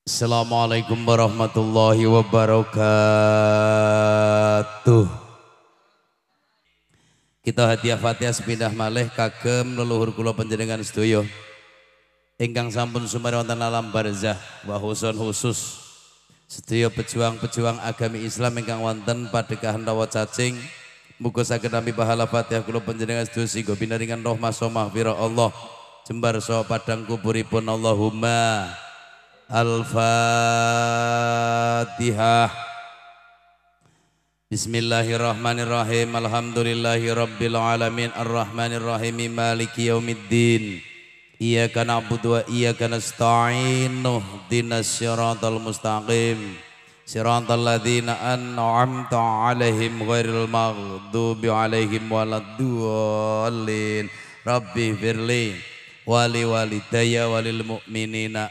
Assalamualaikum warahmatullahi wabarakatuh. Kita hadiah Fatihah sepindah malih kagem leluhur kula panjenengan sedaya. Ingkang sampun sumare wonten alam barzah wa husun khusus sedaya pejuang-pejuang agami Islam ingkang wonten padhekahan rawa cacing muga saged nampi pahala Fatihah kula panjenengan sedaya singgo binaringan rahmah somah Allah jembar so padang kuburipun Allahumma Al-Fatihah Bismillahirrahmanirrahim Alhamdulillahi Rabbil Alamin Ar-Rahmanirrahim Maliki Yawmiddin Iyaka na'budu wa iyaka nasta'in Nuhdina siratal mustaqim Siratal ladhina an'amta alaihim Ghairil maghdubi alaihim Waladdualin Rabbi firlin wali wali walidayya walil mu'minina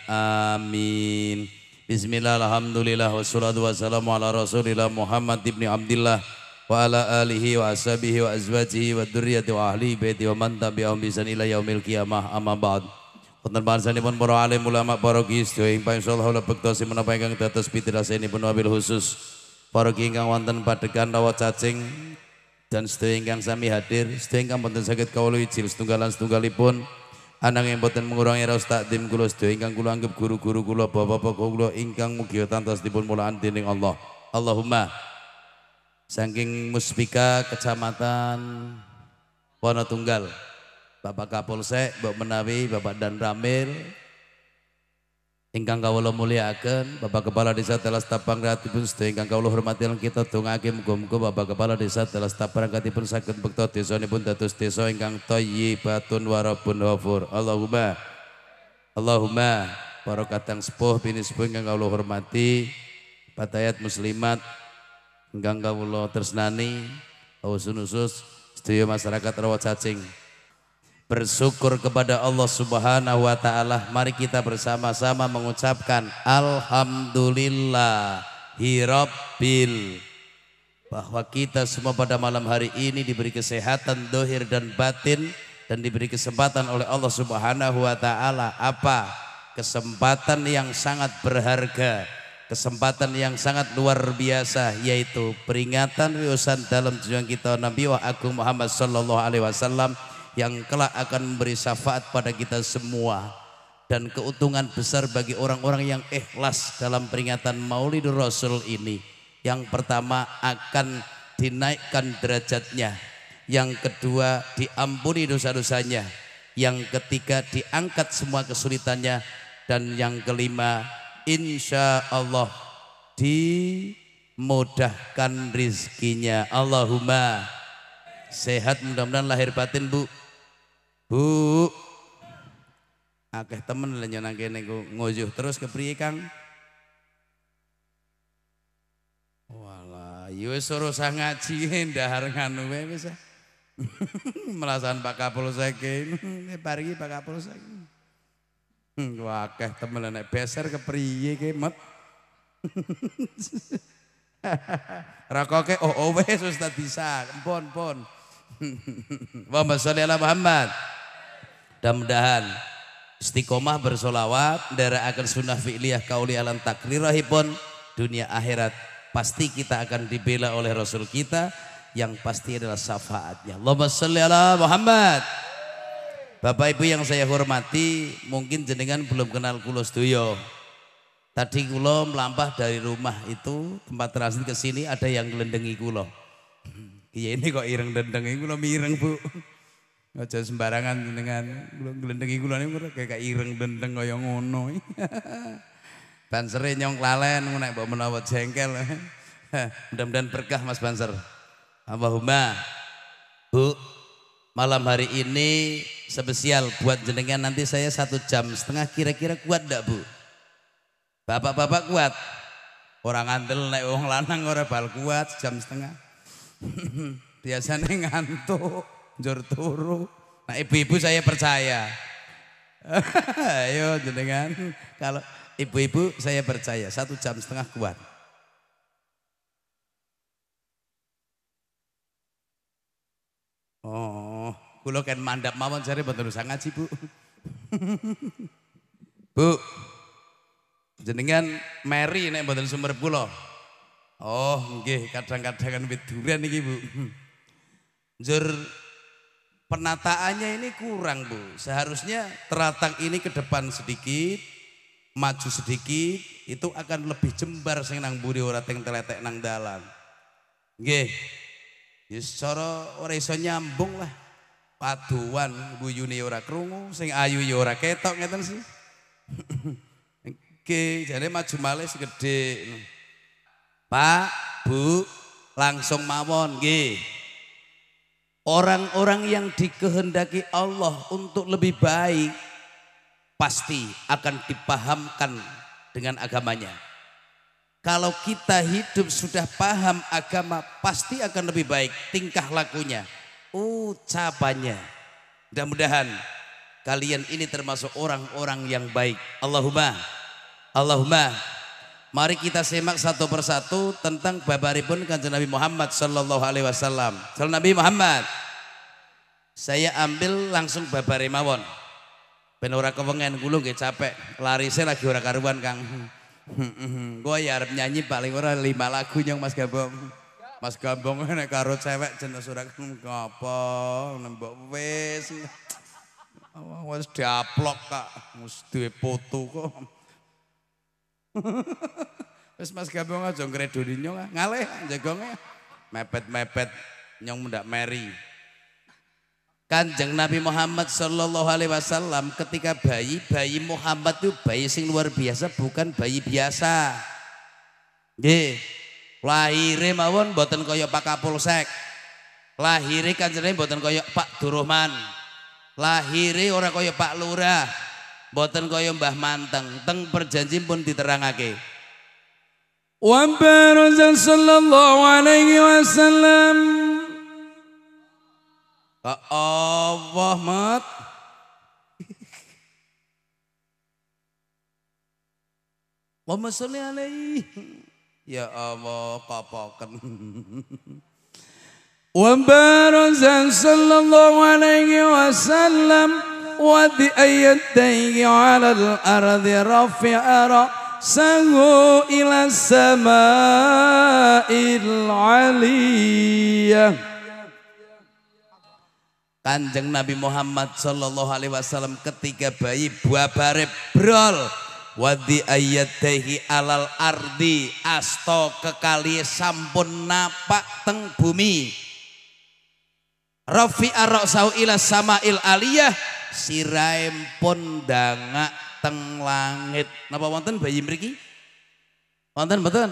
amin Bismillah alhamdulillah wassalatu wassalamu ala rasulillah Muhammad ibni Abdillah wa ala alihi wa ashabihi wa azwajihi wa durriyati wa ahli baiti wa man tabi'ahum bisan ila yaumil qiyamah amma ba'd Wonten pun para alim ulama para kiai sedaya ingkang insyaallah kula bektosi menapa ingkang dados pun wabil khusus para kiai ingkang wonten padekan rawat cacing dan sedaya ingkang sami hadir sedaya ingkang boten sakit kawula ijil setunggalan setunggalipun yang boten mengurangi raos takdim kulo sedaya ingkang kulo anggap guru-guru kulo bapak-bapak kulo ingkang mugi tantas dipun mulaan dening Allah. Allahumma saking Muspika Kecamatan Tunggal Bapak Kapolsek, Bapak Menawi, Bapak Dan Ramil, Ingkang kawula mulyakaken Bapak Kepala Desa telah tapang pun sedaya ingkang kawula hormati lan kita dongake muga-muga Bapak Kepala Desa telah tapang pun saged bekta desanipun dados desa ingkang thayyibatun warabun hafur. Allahumma Allahumma para kadang sepuh bini sepuh ingkang kawula hormati patayat muslimat ingkang kawula tresnani ausun usus sedaya masyarakat rawat cacing bersyukur kepada Allah Subhanahu wa taala. Mari kita bersama-sama mengucapkan alhamdulillahirabbil bahwa kita semua pada malam hari ini diberi kesehatan dohir dan batin dan diberi kesempatan oleh Allah Subhanahu wa taala apa? Kesempatan yang sangat berharga, kesempatan yang sangat luar biasa yaitu peringatan wiusan dalam tujuan kita Nabi wa Agung Muhammad sallallahu alaihi wasallam yang kelak akan memberi syafaat pada kita semua dan keuntungan besar bagi orang-orang yang ikhlas dalam peringatan Maulidur Rasul ini. Yang pertama akan dinaikkan derajatnya, yang kedua diampuni dosa-dosanya, yang ketiga diangkat semua kesulitannya dan yang kelima insya Allah dimudahkan rizkinya Allahumma sehat mudah-mudahan lahir batin bu Bu. Akeh temen lenyonan kene ngojuh terus kepriye Kang? Walah, yo iya suruh sangat ngaji ndahar nganu wae wis. Ah. Melasan Pak Kapolsek ini pergi Pak Kapolsek. Wah, hmm, akeh temen nek beser priye ke met. Rakoke oh oh wes Ustaz bisa, pon pon Wa sallallahu Muhammad dan mudahan istiqomah bersolawat, akan sunnah fi'liyah kauli alam takrirahipun, dunia akhirat pasti kita akan dibela oleh Rasul kita yang pasti adalah syafaatnya. Allahumma salli ala Muhammad. Bapak Ibu yang saya hormati, mungkin jenengan belum kenal kulo sedoyo. Tadi kulo melampah dari rumah itu tempat transit ke sini ada yang gelendengi kulo. Hmm, iya ini kok ireng dendengi kulo mireng bu. Aja sembarangan dengan gula ini niku kayak ireng dendeng kaya ngono. Bansere nyong lalen naik bawa menawat jengkel. Mudah-mudahan berkah Mas Banser. Allahumma Bu, malam hari ini spesial buat jenengan nanti saya satu jam setengah kira-kira kuat ndak Bu? Bapak-bapak kuat? Orang ngandel naik wong lanang orang bal kuat jam setengah. Biasanya ngantuk njur turu. Nah ibu-ibu saya percaya. Ayo jenengan. Kalau ibu-ibu saya percaya satu jam setengah kuat. Oh, kula kan mandap mawon cari betul sangat sih Bu. Bu. Jenengan Mary nih betul sumber pulau. Oh, enggih kadang-kadang kan betul duren Bu. Jur penataannya ini kurang Bu. Seharusnya teratang ini ke depan sedikit, maju sedikit, itu akan lebih jembar sing nang buri ora teng teletek nang dalan. Nggih. Yes, ya secara ora iso nyambung lah. Paduan guyune ya ora krungu, sing ayu ya ora ketok ngeten sih. Oke, jadi maju malih segede. Pak, Bu, langsung mawon nggih. Orang-orang yang dikehendaki Allah untuk lebih baik pasti akan dipahamkan dengan agamanya. Kalau kita hidup sudah paham agama pasti akan lebih baik tingkah lakunya, ucapannya. Mudah-mudahan kalian ini termasuk orang-orang yang baik. Allahumma Allahumma Mari kita simak satu persatu tentang babaripun kanjeng Nabi Muhammad sallallahu alaihi wasallam. Sallallahu Nabi Muhammad. Saya ambil langsung babare mawon. Ben ora kewengen kula nggih capek. Larise lagi ora karuan, Kang. Gua ya arep nyanyi paling ora lima lagu nyong Mas Gabong. Mas Gabong nek karo cewek jeneng ora ngopo, nembok wis. Wis diaplok Kak, mesti duwe foto kok. Terus Mas Gabung aja di nyong ngaleh, jagongnya, Mepet-mepet nyong muda meri. Kanjeng Nabi Muhammad Shallallahu Alaihi Wasallam ketika bayi bayi Muhammad itu bayi sing luar biasa bukan bayi biasa. Ye, lahirnya mawon boten koyo Pak Kapolsek, lahirnya kanjeng boten koyo Pak Durohman, lahirnya orang koyo Pak Lurah, boten kaya Mbah Manteng teng perjanjian pun diterangake wa barazan sallallahu alaihi wasallam ka Allah mat Wa masalli alaihi ya Allah kapoken wa barazan sallallahu alaihi wasallam وبأي الدين على الأرض رفع رأسه إلى السماء العلية Kanjeng Nabi Muhammad Shallallahu Alaihi Wasallam ketika bayi bare brol wadi ayyadehi alal ardi asto kekali sampun napak teng bumi Rafi arok ila sama il aliyah siraempun danga teng langit. Napa wonten bayi mriki? Wonten mboten?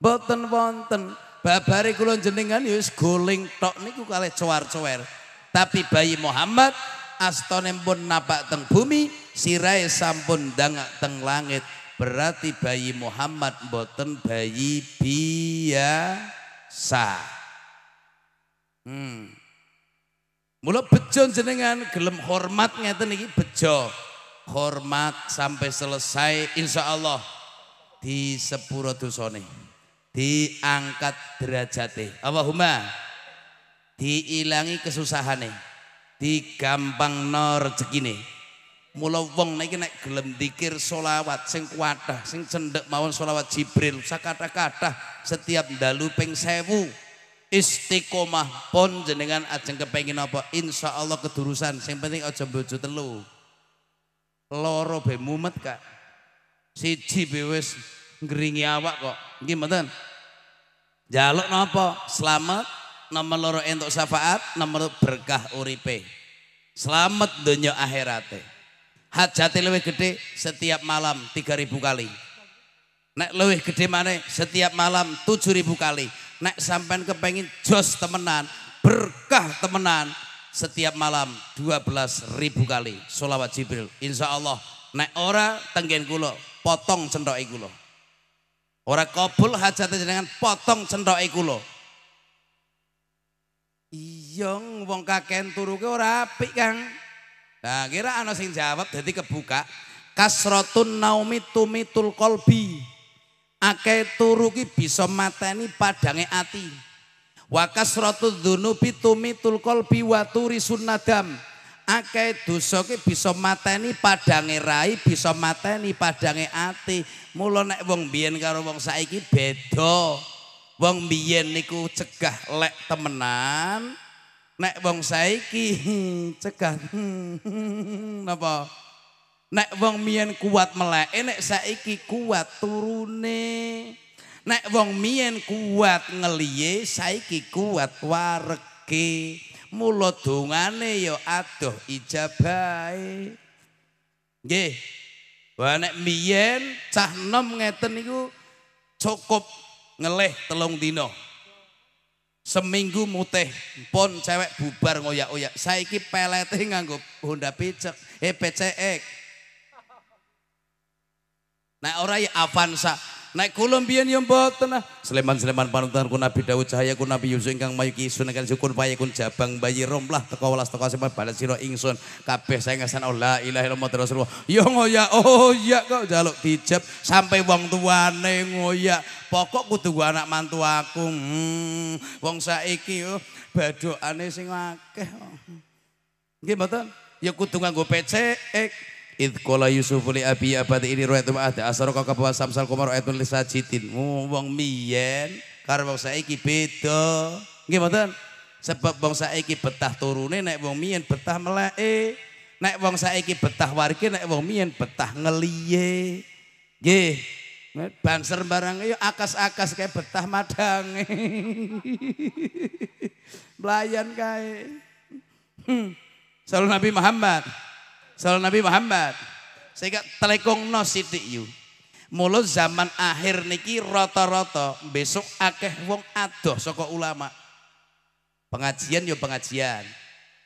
Mboten wonten. Babare kula jenengan ya wis goling tok niku kalih coar-coer. Tapi bayi Muhammad astonempun napak teng bumi, Sirai sampun danga teng langit. Berarti bayi Muhammad mboten bayi biasa. Hmm. Mula bejo jenengan gelem hormat ngeten iki bejo. Hormat sampai selesai insya Allah di sepuro dosane. Diangkat derajate. Allahumma diilangi kesusahane. Digampang nor jekine. Mula wong naik naik gelem dikir solawat sing kuatah sing cendek mawon solawat Jibril sakata kata setiap dalu peng sewu istiqomah pon jenengan ajeng kepengin apa insya Allah kedurusan yang penting aja bojo telu loro be mumet kak siji be wis ngeringi awak kok gimana jaluk napa selamat nomor loro entuk syafaat nomor berkah uripe selamat dunia akhirate hajati lebih gede setiap malam 3000 kali nek lebih gede mana setiap malam 7000 kali Nek sampean kepengin jos temenan, berkah temenan. Setiap malam 12 ribu kali sholawat Jibril. Insya Allah nek ora tenggen kulo potong cendok kulo. Ora kabul hajat dengan potong cendok kulo. Iyong wong kaken turu ke ora api Kang. Nah kira ana sing jawab jadi kebuka kasrotun naumi tumitul kolbi. Ake turu ki bisa mateni padange ati. Wa kasratu dzunubi tumitul qalbi wa turi sunnadam. Ake dosa ki bisa mateni padange rai, bisa mateni padange ati. Mula nek wong biyen karo wong saiki beda. Wong biyen niku cegah lek temenan. Nek wong saiki hmm, cegah. Napa? Nek wong mien kuat melek, nek saiki kuat turune. Nek wong mien kuat ngeliye, saiki kuat warege. Mula dungane ya adoh ijabae. Nggih. Wah nek mien cah nom ngeten niku cukup ngelih telung dino. Seminggu muteh pon cewek bubar ngoyak-oyak. Saiki pelete nganggo Honda Pecek, eh PCX. Nek ora ya Avanza. Nek kula mbiyen ya mboten ah. Sleman-sleman panutan ku Nabi Dawud cahaya ku Nabi Yusuf ingkang mayu kisun ingkang sukun payekun jabang bayi romlah teko welas teko semen balas sira ingsun kabeh saengasan oh, la ilaha illallah Rasulullah. Ya ngoyak oh ya kok jaluk dijab sampai wong tuane ngoyak. Pokok kudu anak mantu aku. Hmm, wong saiki yo oh, badokane sing akeh. Oh. Nggih mboten? Ya kudu nganggo pecek. Idh kola Yusuf li abi abati ini ru'atum ada asaroka kaka bawa samsal kumar ru'atun lisa sajidin. Wong miyen karena bangsa saiki beda. gimana Sebab bangsa iki betah turune naik wong miyen betah melae naik wong saiki betah warga, naik wong miyen betah ngeliye. Nggih. Banser barang yo akas-akas kayak betah madang. Belayan kae. Hmm. Salam Nabi Muhammad. Soal Nabi Muhammad. Sehingga telekong no sidik you. Mula zaman akhir niki roto-roto. besok akeh wong adoh sokok ulama. Pengajian yo ya pengajian.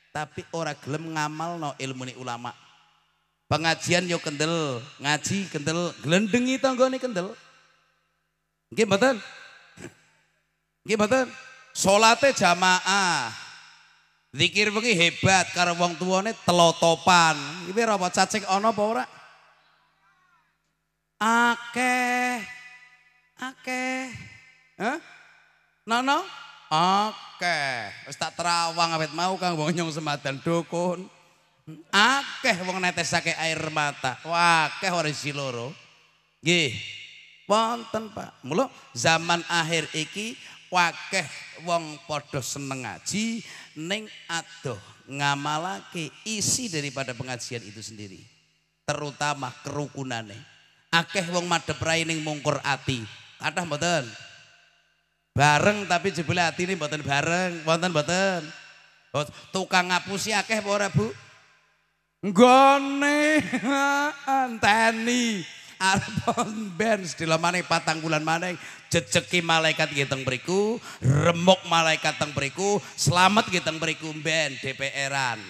Tapi orang gelem ngamal no ilmu ni ulama. Pengajian yo ya kendel, ngaji kendel, glendengi nih kendel. Gimana? Gimana? Solatnya jamaah, Zikir begi hebat karo wong tuwane telotopan. Iki apa cacing ana apa ora? Akeh. Akeh. Hah? Nono? Akeh. Wis tak terawang awet mau Kang wong nyong semadan dukun. Akeh wong netesake air mata. Wah, akeh ora isi loro. Nggih. Wonten, Pak. Mula zaman akhir iki Akeh wong padha seneng ngaji, Neng adoh ngamalake isi daripada pengajian itu sendiri. Terutama kerukunane. Akeh wong madep rai neng mungkur ati. Kathah mboten? Bareng tapi jebule ini mboten bareng, Mboten mboten? Tukang ngapusi akeh apa ora, Bu? Ngone anteni Benz di lemane patang bulan maneng jejeki malaikat kiteng beriku, remuk malaikat teng beriku, selamat kiteng beriku ben DPRAN an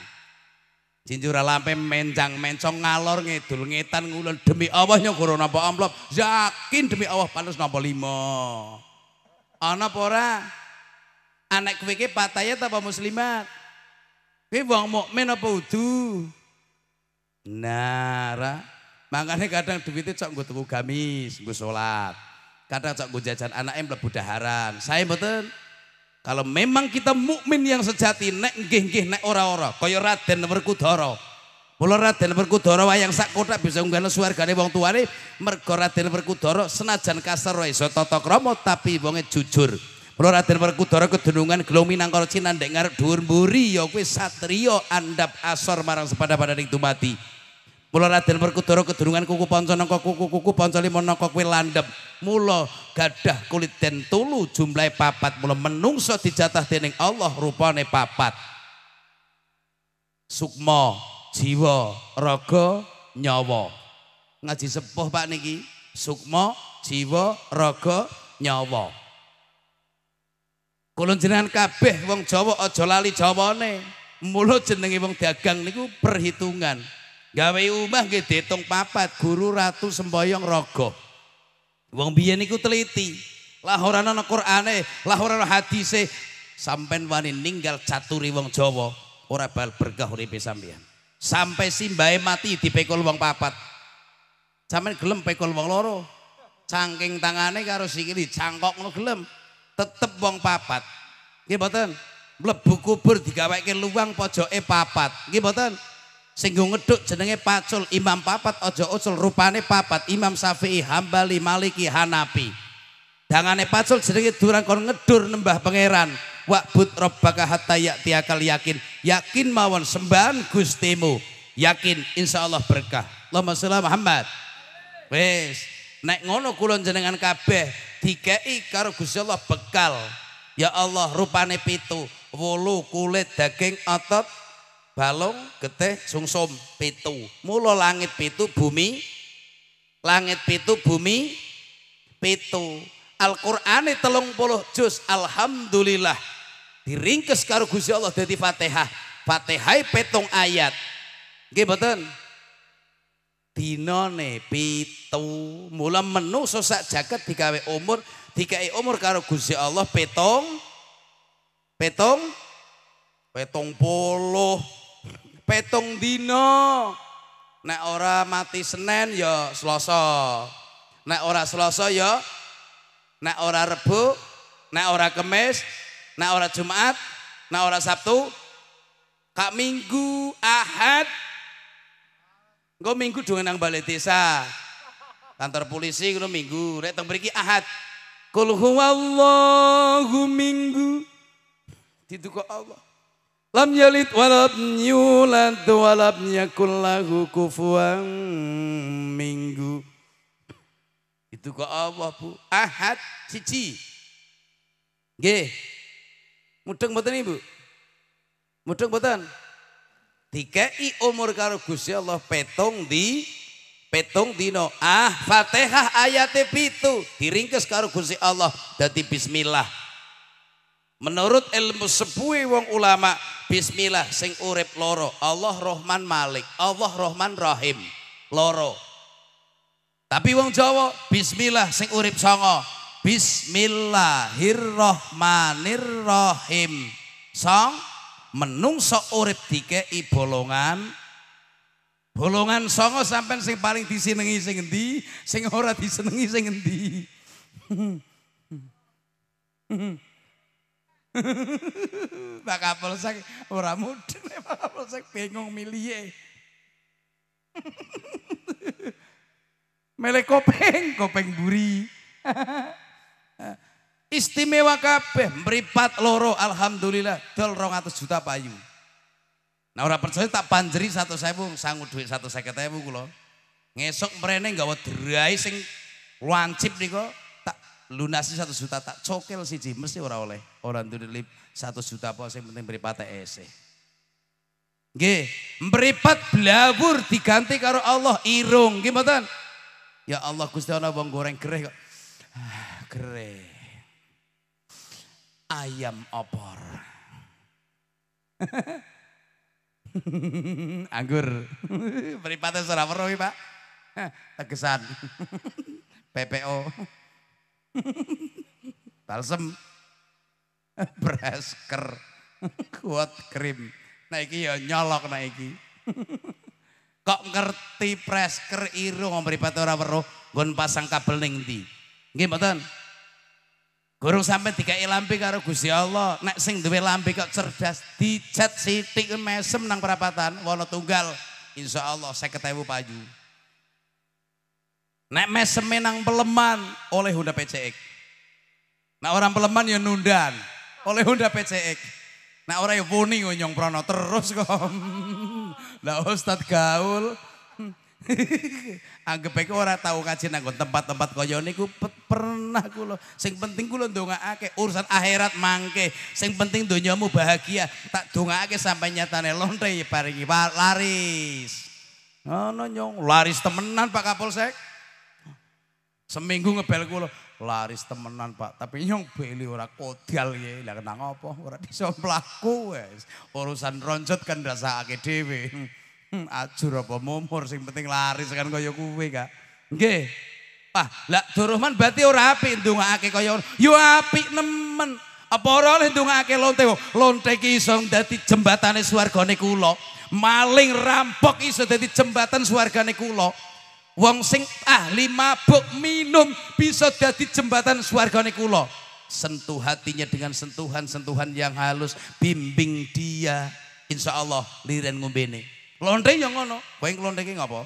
Jinjura lampe menjang mencong ngalor ngedul ngetan ngulur demi Allah nyogoro apa amplop yakin demi Allah panus napa lima ana pora, anak kowe pataya apa muslimat kowe wong mukmin apa udu nara makanya kadang duit itu cok gue tuku gamis gue sholat kadang cok jajan anak anaknya lebu daharan. Saya betul. Kalau memang kita mukmin yang sejati, nek nggih nggih nek ora-ora, kaya Raden Werkudara. Mula Raden Werkudara wayang sak kotak bisa unggahno suwargane wong tuane, mergo Raden Werkudara senajan kasar wae iso tata krama tapi wonge jujur. Mula Raden Werkudara kedunungan gelomi nang karo Cina ndek ngarep dhuwur ya satrio andap asor marang sepada pada ning tumati. Mula Raden Werkudara kedurungan kuku panca nangka kuku kuku panca lima nangka kuwi landhep. Mula gadah kulit den tulu jumlahe papat. Mula menungso dijatah dening Allah rupane papat. Sukma, jiwa, raga, nyawa. Ngaji sepuh Pak niki. Sukma, jiwa, raga, nyawa. Kula jenengan kabeh wong Jawa aja lali jawane. Mula jenenge wong dagang niku perhitungan. Gawe ubah nggih tong papat, guru ratu semboyong rogo. Wong biyen niku teliti. Lah ora ana Qur'ane, lah ora ana hadise. Sampeyan wani ninggal caturi wong Jawa, ora bal berkah uripe sampeyan. Sampai simbahe mati dipekul wong papat. sampai gelem pekul wong loro. Cangking tangane karo sikili cangkok ngono gelem. Tetep wong papat. Nggih mboten? Mlebu kubur digaweke luwang pojoke papat. Nggih mboten? Singgung ngeduk jenenge pacul Imam papat ojo usul rupane papat Imam Syafi'i Hambali Maliki Hanapi, Dangane pacul jenenge durang kon ngedur nembah pangeran. Wa'bud robbaka hatta yaktiakal yakin. Yakin mawon sembahan Gustimu. Yakin insya Allah berkah. Allahumma sholli Muhammad. Wes, naik ngono kulon jenengan kabeh dikei karo Gusti Allah bekal. Ya Allah rupane pitu, wulu kulit daging otot Balong, getih sungsum pitu mulo langit pitu bumi langit pitu bumi pitu Al-Qur'ane 30 juz alhamdulillah diringkes karo Gusti Allah dadi Fatihah Fatihah petong ayat nggih mboten dinane pitu mula menungso sak jagat digawe umur dikai umur karo Gusti Allah petong, petong, petong puluh Petong dino. Nek ora mati senen ya seloso. Nek ora Selasa ya nek ora rebu nek ora kemis nek ora Jumat, nek ora Sabtu, kak Minggu, Ahad. Engko Minggu dong nang balai desa. Kantor polisi ngono Minggu, rek teng mriki Ahad. Kul huwallahu Minggu. Ditukok Allah. Lam yalid walam yulad walam yakul lahu kufuwan minggu. Itu ke Allah bu. Ahad cici. G. Mudeng buatan ibu. Mudeng Tiga i umur karo gusya Allah petong di petong dino. Ah, Fatihah ayat pitu diringkes karo Gusti Allah dadi bismillah. Menurut ilmu sepuh wong ulama Bismillah sing urip loro. Allah Rohman Malik, Allah Rohman Rahim. Loro. Tapi wong Jawa bismillah sing urip songo. Rohim Song menungso urip i bolongan Bolongan songo sampai sing paling disenengi sing endi, sing ora disenengi sing endi. Pak Kapolsek ora mudhun, Pak Kapolsek bengong milih. Melek kopeng, kopeng buri. Istimewa kabeh mripat loro alhamdulillah dol 200 juta payu. Nah ora percaya tak panjeri satu sewu sangu duit satu seket sewu kulo. Ngesok mereneng gawa derai sing lancip niko lunasi satu juta tak cokel siji mesti orang oleh orang tuh satu juta apa yang penting es. ese G, beripat blabur diganti karo Allah irung gimana? ya Allah Gusti ana goreng kereh. kok ah, ayam opor anggur meripate ora Pak tegesan PPO Balsem. presker, Kuat krim. Nah iki ya nyolok nah iki. Kok ngerti presker iru ngomripat ora weruh nggon pasang kabel ning ndi? Nggih mboten? Gurung sampe dikai lampi karo Gusti Allah, nek sing duwe lampi kok cerdas dicet sitik mesem nang perapatan wono tunggal insyaallah 50.000 payu. Nek mesemen nang peleman oleh Honda PCX. Nah orang peleman ya nundan oleh Honda PCX. Nah orang yang puni ya nyong prono terus kok. Lah ustadz gaul. Anggap ae ora tau kaji nang tempat-tempat kaya niku pernah kulo. Sing penting kula ake urusan akhirat mangke. Sing penting mu bahagia. Tak ake sampai nyatane lonte paringi ya laris. Ono oh, nyong laris temenan Pak Kapolsek. Seminggu ngebel kula laris temenan Pak, tapi nyong beli ora kodal ya, lah kena ngopo ora bisa mlaku wis. Urusan roncot kan rasake dhewe. Hmm, ajur apa mumur sing penting laris kan kaya kuwe, Kak. Nggih. Pak, lak Durrahman berarti ora apik ndongaake kaya yo apik nemen. Apa ora oleh ndongaake lonte? Lonte ki iso dadi jembatane swargane kula. Maling rampok iso dadi jembatan swargane kula. Wong sing ahli mabuk minum bisa jadi jembatan suarga kula. Sentuh hatinya dengan sentuhan-sentuhan yang halus, bimbing dia. Insya Allah liren ngombene. londe yang ngono, kowe londe ki ngapa?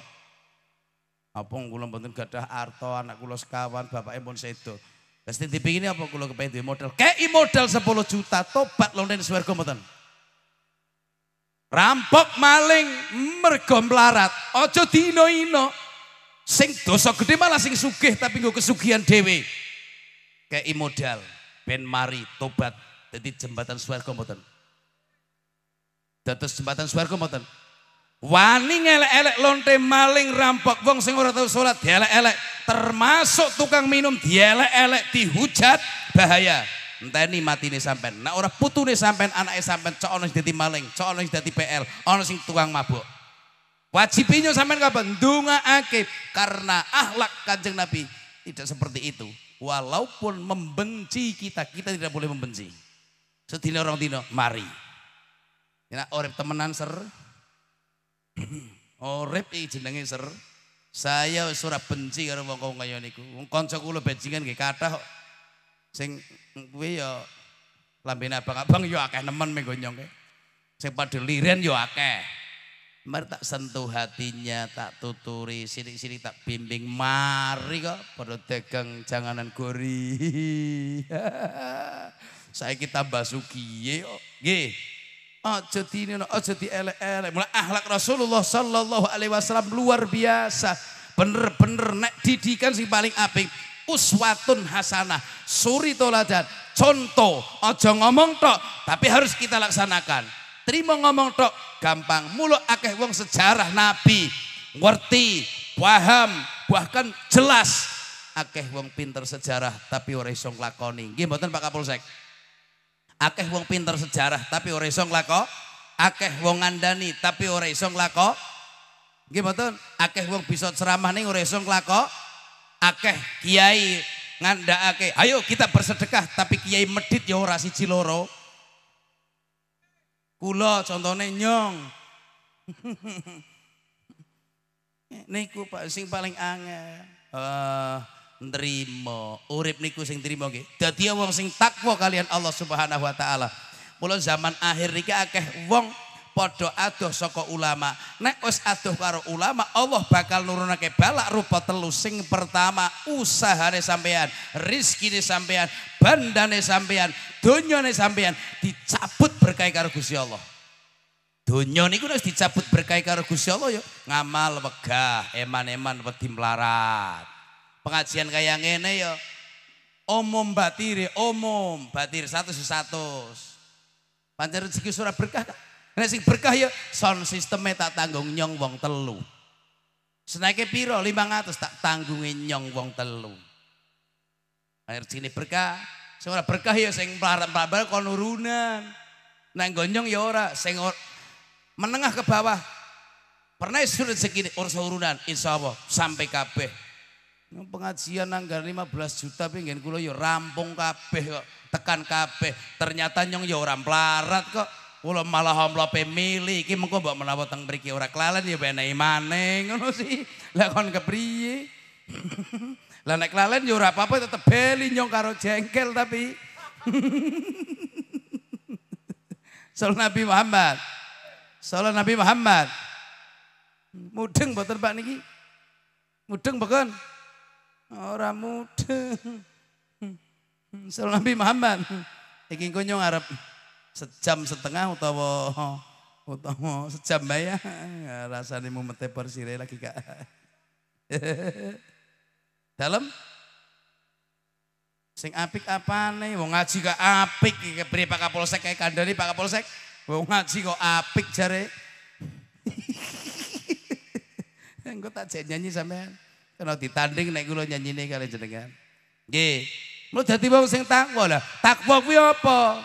Apa kulo mboten gada arto anak kulo sekawan, bapak pun sedo. Pasti ini apa kula kepengin duwe modal. Kei modal sepuluh juta tobat lonte suarga mboten. Rampok maling mergom larat ojo dino-ino. Sing dosa gede malah sing sugih tapi nggo kesugihan dhewe. Kei modal ben mari tobat dadi jembatan swarga mboten. Dados jembatan swarga mboten. Wani ngelek-elek lonte maling rampok wong sing ora tau salat dielek-elek, termasuk tukang minum dielek-elek dihujat bahaya. entah Enteni matine sampean. Nek nah, ora putune sampean, anake sampean cok ono sing dadi maling, cok ono sing PL, ono sing tukang mabuk. Wajibinyo sampean kapan? akib. karena ahlak Kanjeng Nabi tidak seperti itu. Walaupun membenci kita, kita tidak boleh membenci. Sedina orang dino, mari. Ya, orep temenan ser. orep ini jenenge ser. Saya ora benci karo wong kaya niku. Wong kanca kula bajingan nggih kathah Sing kuwi ya lambene abang-abang ya akeh nemen menggo nyongke. Sing padha liren ya akeh. Mari tak sentuh hatinya, tak tuturi, sini-sini tak bimbing. Mari kok, perlu dagang janganan gori. Saya kita basuki, yo. Gih. ini, oh ojo dielek-elek. Mulai ahlak Rasulullah Sallallahu Alaihi Wasallam luar biasa. Bener-bener nek didikan si paling apik. Uswatun hasanah, suri toladan, contoh. Ojo ngomong tok, tapi harus kita laksanakan. Terima ngomong tok gampang. Mulu akeh wong sejarah nabi, ngerti, paham, bahkan jelas. Akeh wong pinter sejarah tapi ora iso nglakoni. Nggih mboten Pak Kapolsek. Akeh wong pinter sejarah tapi ora iso nglako. Akeh wong ngandani tapi ora iso nglako. Nggih mboten? Akeh wong bisa ceramah ning ora iso nglako. Akeh kiai ngandakake, ayo kita bersedekah tapi kiai medit ya ora siji loro. Kula contohnya nyong. niku Pak sing paling angel. Uh, eh, nerima. Urip niku sing nerima nggih. Dadi wong sing takwa kalian Allah Subhanahu wa taala. Mula zaman akhir iki akeh wong podo aduh soko ulama. Nek wis aduh karo ulama, Allah bakal nurunake balak rupa telu. Sing pertama, usahane sampean, rizkine sampean, bandane sampean, donyane sampean dicabut berkah karo Gusti Allah. Donya niku harus dicabut berkah karo Gusti Allah ya Ngamal wegah, eman-eman wedi melarat. Pengajian kaya ngene yo ya. Omom batir, omom batir satu sesatus Pancen rezeki surah berkah tak? Nek sing berkah ya sound sisteme tak tanggung nyong wong telu. Senake piro 500 tak tanggungi nyong wong telu. Air sini berkah. Sing berkah ya sing pelarat-pelarat kon nurunan. Nang gonyong ya ora sing menengah ke bawah. Pernah ya surut segini urus urunan insya Allah sampai kabeh. Pengajian anggar 15 juta pengen kula ya rampung kabeh kok, tekan kabeh. Ternyata nyong ya orang melarat kok. Kula malah omlope milih iki mengko mbok menawa teng mriki ora kelalen ya ben imane ngono sih. Lah kon kepriye? Lah nek kelalen ya ora apa-apa tetep beli nyong karo jengkel tapi. Salah Nabi Muhammad. Salah Nabi Muhammad. Mudeng mboten Pak niki? Mudeng bukan? Ora mudeng. Salah Nabi Muhammad. Iki engko nyong arep sejam setengah utawa utawa sejam bae ya. mau metepor persire lagi Kak. Dalam sing apik apa nih mau ngaji gak apik beri Pak Kapolsek kayak kandhani Pak Kapolsek mau ngaji kok apik jare gue tak cek nyanyi sampean kalau ditanding naik gue nyanyi nih kalian jenengan g Mau jadi bang sing takwa lah. Takwa gue apa?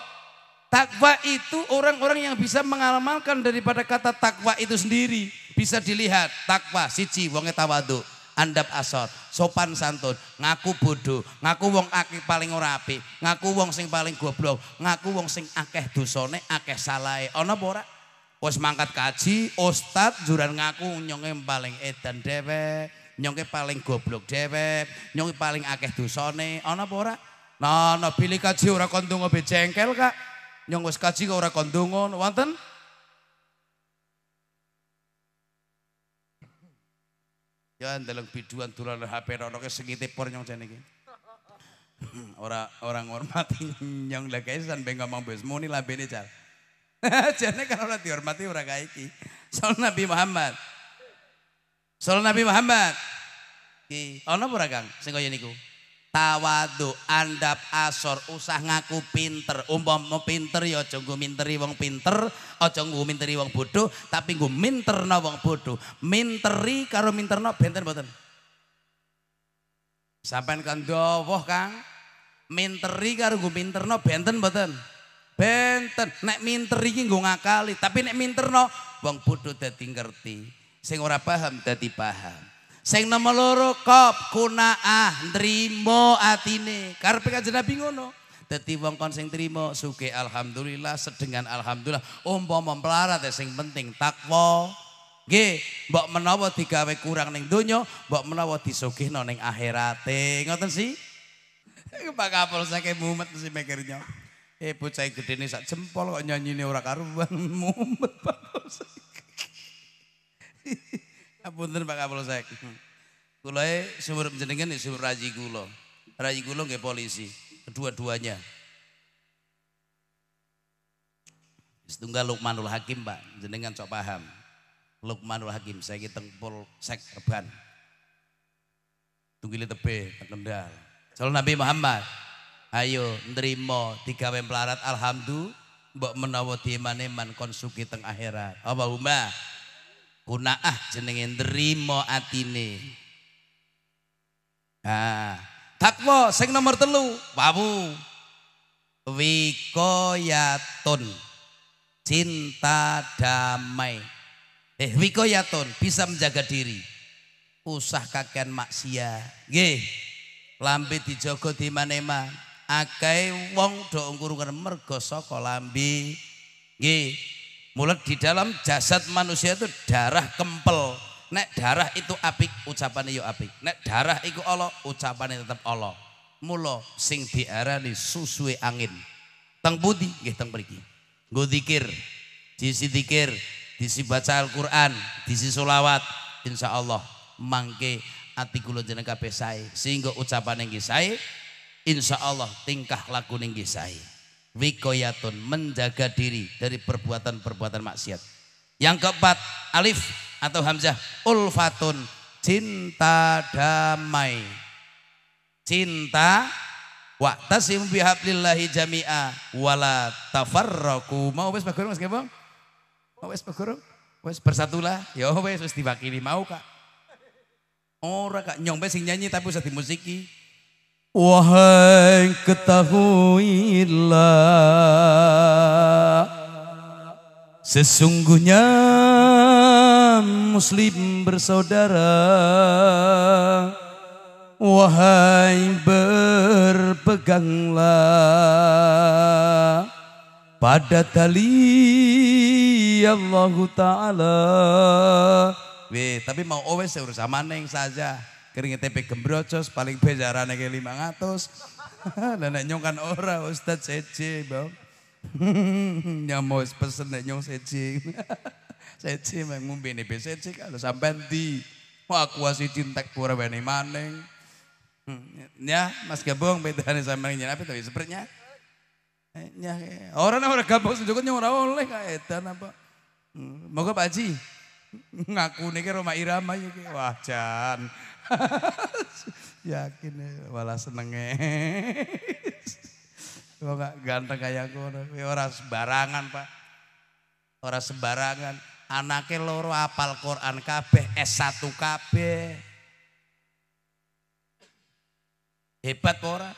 Takwa itu orang-orang yang bisa mengamalkan daripada kata takwa itu sendiri. Bisa dilihat takwa siji wonge tawadu, andap asor, sopan santun, ngaku bodoh, ngaku wong akeh paling ora apik, ngaku wong sing paling goblok, ngaku wong sing akeh dosane, akeh salahe. Ana apa ora? Wis mangkat kaji, ustad juran ngaku nyonge paling edan dhewe, nyonge paling goblok dhewe, nyonge paling akeh dosane. Ana apa ora? Nah, nah pilih kaji ora kon ndonga becengkel, Kak. Nyong wis kaji kok ora kon wonten? Ya ndeleng biduan dolan HP rono ke sengite por nyong jane iki. Ora ora ngormati nyong lha guys sampe ngomong wis muni lambene jar. Jane kan ora dihormati ora kae iki. Nabi Muhammad. sol Nabi Muhammad. Ki ana apa ora Kang sing kaya niku? tawadu andap asor usah ngaku pinter umpam mau pinter ya aja nggo minteri wong pinter aja nggo minteri wong bodoh tapi minter no wong bodoh minteri karo no benten boten sampean kan dawuh Kang minteri karo minter no benten boten benten nek minteri ini nggo ngakali tapi nek no wong bodoh dati ngerti sing ora paham dati paham Seng nomor loro kop kunaah nrimo atine. Karepe Kanjeng Nabi ngono. Dadi wong kon sing trimo sugih alhamdulillah, sedengan alhamdulillah. Umpama melarat ya, sing penting takwa. Nggih, mbok menawa digawe kurang ning donya, mbok menawa disugihno ning akhirate. Ngoten si Pak Kapol saya mumet mesti mikirnya. Eh bocah gede ini sak jempol kok nyanyi ini ora karuan mumet Pak Apunten Pak Kapolsek. Kula e sumur jenengan ya sumur raji kula. Raji kula nggih polisi, kedua-duanya. Setunggal Lukmanul Hakim, Pak, jenengan sok paham. Lukmanul Hakim saiki teng Polsek Reban. Tunggile tepe Kendal. Salam Nabi Muhammad. Ayo nrimo digawe melarat alhamdulillah mbok menawa dieman-eman kon sugih teng akhirat. Allahumma Kunaah jenenge nrimo atine. Nah, takwa sing nomor telu, wawu. Wikoyatun. Cinta damai. Eh, wikoyatun bisa menjaga diri. Usah kakean maksiat. Nggih. Lambe dijogo di manema. Akai wong do ngurungan mergo saka lambe. Nggih. Mulut di dalam jasad manusia itu darah kempel. Nek darah itu apik, ucapannya yo apik. Nek darah itu Allah, ucapannya tetap Allah. Muloh sing diarani susui angin. Teng budi, nggih teng pergi. Nggo zikir, diisi zikir, diisi baca Al-Qur'an, diisi solawat, insya Allah mangke ati kula jeneng kabeh sae. Sehingga ucapan yang sae, insya Allah tingkah laku nggih sae. Wikoyatun, menjaga diri dari perbuatan-perbuatan maksiat. Yang keempat, alif atau hamzah, ulfatun, cinta damai. Cinta wa tasim bihablillahi jami'a wala tafarraku. Mau wis bagurung Mas Gembong? Mau wis bagurung? Wis bersatulah. Ya wis wis diwakili mau Kak. Ora Kak nyong sing nyanyi tapi usah dimusiki. Wahai ketahuilah Sesungguhnya muslim bersaudara Wahai berpeganglah Pada tali Allah Ta'ala Weh, tapi mau owes ya, urus sama neng saja keringet tempe gembrocos paling bejarane ke 500. Dan nek nyong kan ora Ustaz seje, Bang. Nyamos pesen nek nyong seje. seje mek ngombe ne be seje kalau sampe di. Wah, aku asih cintek pura bene maning. Hmm, ya, Mas Gabung bedane sampean nyen apa tapi sepertinya. Ya, orang eh, eh. orang gabung nyong orang oleh kayak edan apa. Hmm, Moga Pak Haji ngaku nih ke rumah Irama yuk. Wah, Yakin ya, malah senenge. Kok gak ganteng kayak gue? Orang sembarangan, Pak. orang sembarangan. Anaknya loro apal Quran KB S1 KB Hebat ora?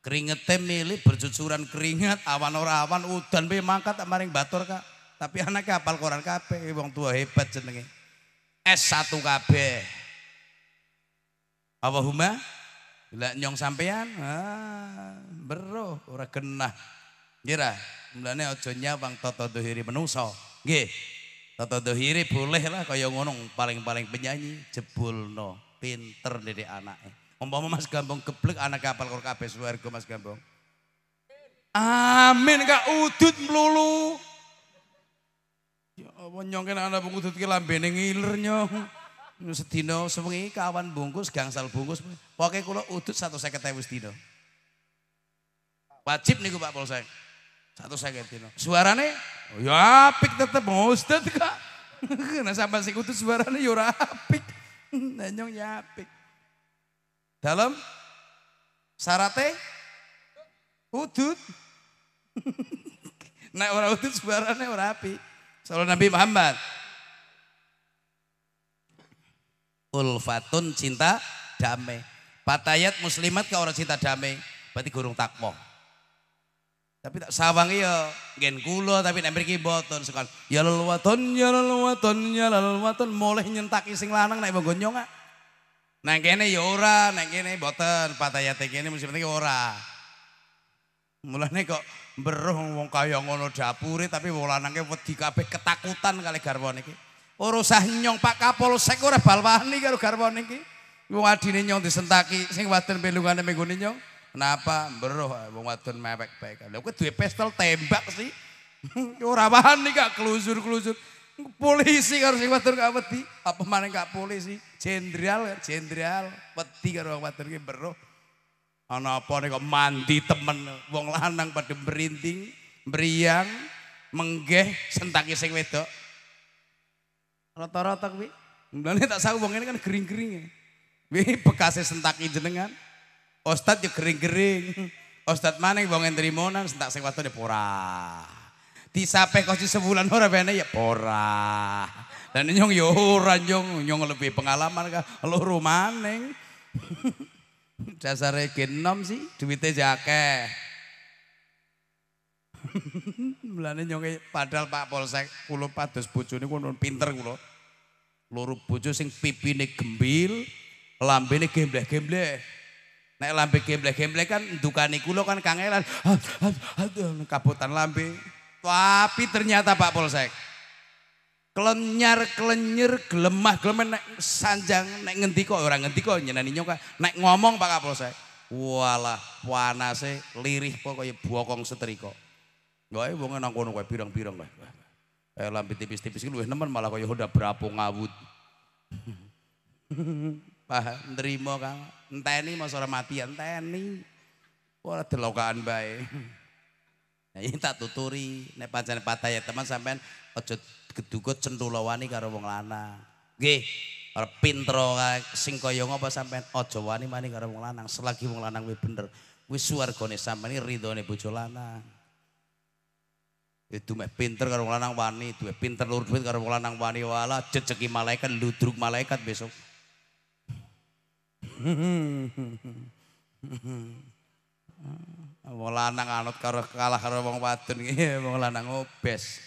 Keringetnya milih berjujuran keringat, awan ora awan, udan be mangkat maring batur Kak. Tapi anaknya apal Quran KB wong tua hebat jenenge. S1 kabeh. Awahuma lek nyong sampean ah, bro, ora kena gira. mulane aja nyawang tata dohiri menungso. gih, Tata dohiri boleh lah kaya ngono paling-paling penyanyi jebulno pinter dari anaknya. Umpama Mas Gambong geblek anak kapal kor kabeh suwarga Mas Gambong. Amin kak udut melulu. Ya Allah nyong kena anak pengudut ki lambene ngiler nyong sedino semuanya kawan bungkus gangsal bungkus pokoknya kulo utut satu saya ketemu sedino Wajib nih Pak Polsek. satu saya ketemu Suarane oh, ya apik tetep oh, ustad kak, karena sampai si utut suarane ya apik. Nanyong ya apik. Dalam sarate, utut, Nek nah, ora suarane ora apik. Salam Nabi Muhammad ulfatun cinta damai. Patayat muslimat ke orang cinta damai. Berarti gurung takmo. Tapi tak sawang iya, gen kulo tapi nek mriki mboten sekon. Ya lal ya lal ya lal waton mulih nyentaki sing lanang nek monggo nyonga. Ah. Naik kene ya ora, nang kene mboten patayat kene mesti penting ora. Mulane kok beruh wong kaya ngono dapure tapi wong lanange wedi kabeh ketakutan kali garwane iki. Ora usah nyong Pak Kapolsek ora balwani karo garwa niki. Wong adine nyong disentaki sing wadon pelungane minggu nyong. Kenapa? Mbroh wong wadon mewek baik. Lha kok duwe pistol tembak sih. Ora wani gak klusur-klusur. Polisi karo sing wadon gak wedi. Apa maneh gak polisi? Jenderal, jenderal wedi karo wong wadon ki mbroh. Ana apa nek mandi temen wong lanang padha merinding, mriyang, menggeh sentaki sing wedok. Rata-rata kuwi. Mulane tak sawu wong ini kan gering-gering. E. Wi bekase sentaki jenengan. Ustaz yo gering-gering. Ustaz maning wong entri nang sentak sing watone pora. Disape kok sebulan ora bene ya pora. Dan nyong yo ora nyong lebih pengalaman ka loro maning. Dasare genom sih duwite jakeh. Mulane nyonge padahal Pak Polsek kula pados bojone kula pinter kula. Loro bojo sing pipine gembil, lambene gembleh-gembleh. Nek lambe gembleh-gembleh kan dukane kula kan kangelan. Kabutan lambe. Tapi ternyata Pak Polsek kelenyar klenyer gelemah gelemen nek sanjang nek ngendi kok ora ngendi kok nyenani nyoka nek ngomong Pak Kapolsek walah panase lirih kok kaya bokong setrika Gak ae eh, wong nang kono kae pirang-pirang kae. Eh lampi tipis-tipis iki gitu, luwih nemen malah kaya udah berapa ngawut. Pah nerima Kang. Enteni masalah ora mati ya enteni. Ora delokaan bae. Nah, ini tak tuturi nek pancen patah ya teman sampean aja geduga centulawani karo wong lanang. Nggih, ora pinter sing kaya ngapa sampean aja wani mani karo wong lanang selagi wong lanang kuwi bener. Wis suwargane sampean ridhone bojo lanang. Itu ya, mah pinter karo lanang wani, itu pinter lur duit karo lanang wani wala cecekki malaikat ludruk malaikat besok. Wong lanang anut karo kalah karo wong wadon iki, wong lanang obes.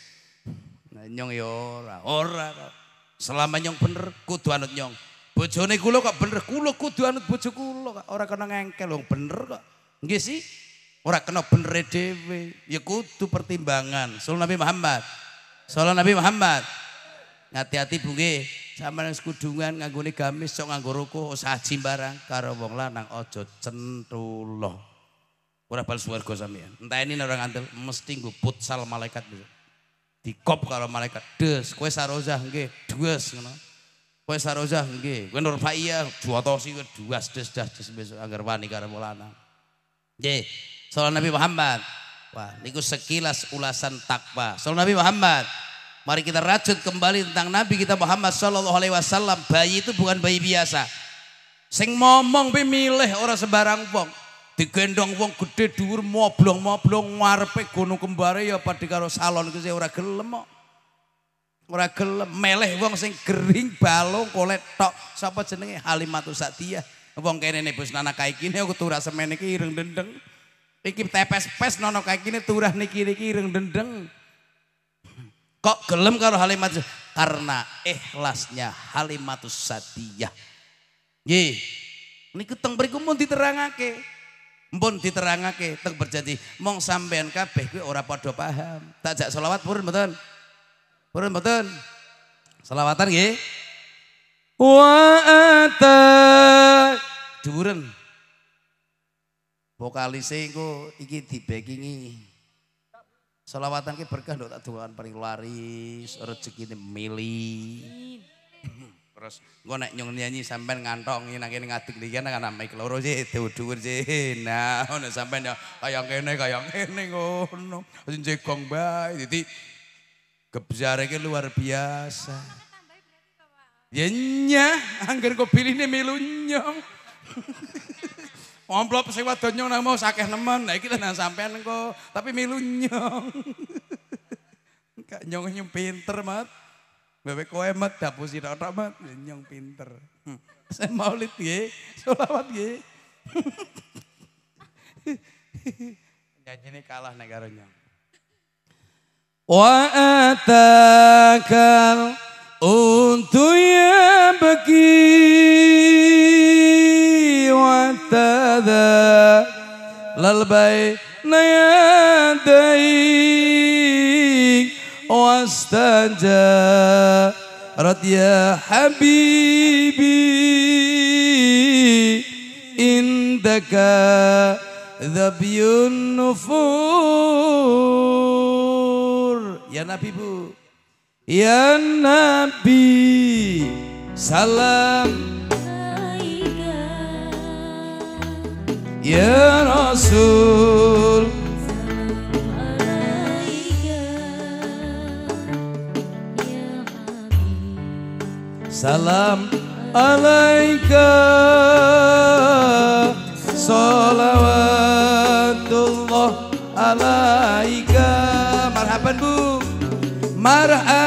Nah, nyong yo ya ora, ora Selama nyong bener kudu anut nyong. Bojone kula kok bener, kula kudu anut bojo kula kok. Ora kena ngengkel wong bener kok. Nggih sih? Orang kena bener dhewe. Ya kudu pertimbangan. Sul Nabi Muhammad. Sul Nabi Muhammad. ngati hati sama yang sekudungan ngangguni gamis sok nganggo ruku usah haji barang karo wong lanang Orang centuloh. Ora bal ya. ini ini orang antel mesti nggo putsal malaikat. Dikop kalau malaikat. Des, Kue sarozah nge. dues ngono. Kowe sarozah nge. Kue nurfaiya. Dua duatosi dua duas des Des. des anggar wani karo wong lanang. Nggih. Salam Nabi Muhammad. Wah, niku sekilas ulasan takwa. Salam Nabi Muhammad. Mari kita rajut kembali tentang Nabi kita Muhammad Sallallahu Alaihi Wasallam. Bayi itu bukan bayi biasa. Sing ngomong pemilih orang sembarang wong. Digendong wong gede dhuwur moblong-moblong ngarepe gunung kembare ya di karo salon iku ora gelem kok. Ora gelem meleh wong seng kering balung kolet tok. Sapa jenenge halimatu Sadia. Wong kene bos nana kae gini aku turu semene iki ireng dendeng. Niki tepes-pes nono kayak gini turah niki niki ireng dendeng. Kok gelem karo halimat karena ikhlasnya halimatus sadiyah. Ye. Niku teng mriku mun diterangake. Mun diterangake teng berjanji mong sampean kabeh kuwi ora padha paham. Takjak selawat purun mboten? Purun mboten? Selawatan nggih. Wa ata dhuwuren Vokalisnya itu iki dibekingi. Selawatan ki berkah doa tak paling laris, rezeki ini mili. Terus gue nek nyong nyanyi sampean ngantong ini, kene ngadeg lagi, kan nama mic loro sih dhuwur sih. Nah, sampai sampean ya kayak kene kayak kene ngono. Wis jegong bae titik gebjare ki luar biasa. Ya nyah, anggar pilih nih melunyong. Omplop pesawat nyong nang mau sakeh nemen. Lah iki nang sampean engko, tapi milu nyong. Kak nyong nyong pinter mat. Bebek kue mat dapusi tok mat nyong pinter. Saya hmm. Saya maulid ye, selawat ye. Nyanyi ini kalah nek karo Wa atakal untuk yabki wa tada lalbay nayaday wastaja رد يا حبيبي عندك ذبي النفور يا نبي بو Ya Nabi salam Ya Rasul Salam alaika Salawatullah alaika Marhaban Bu Marhaban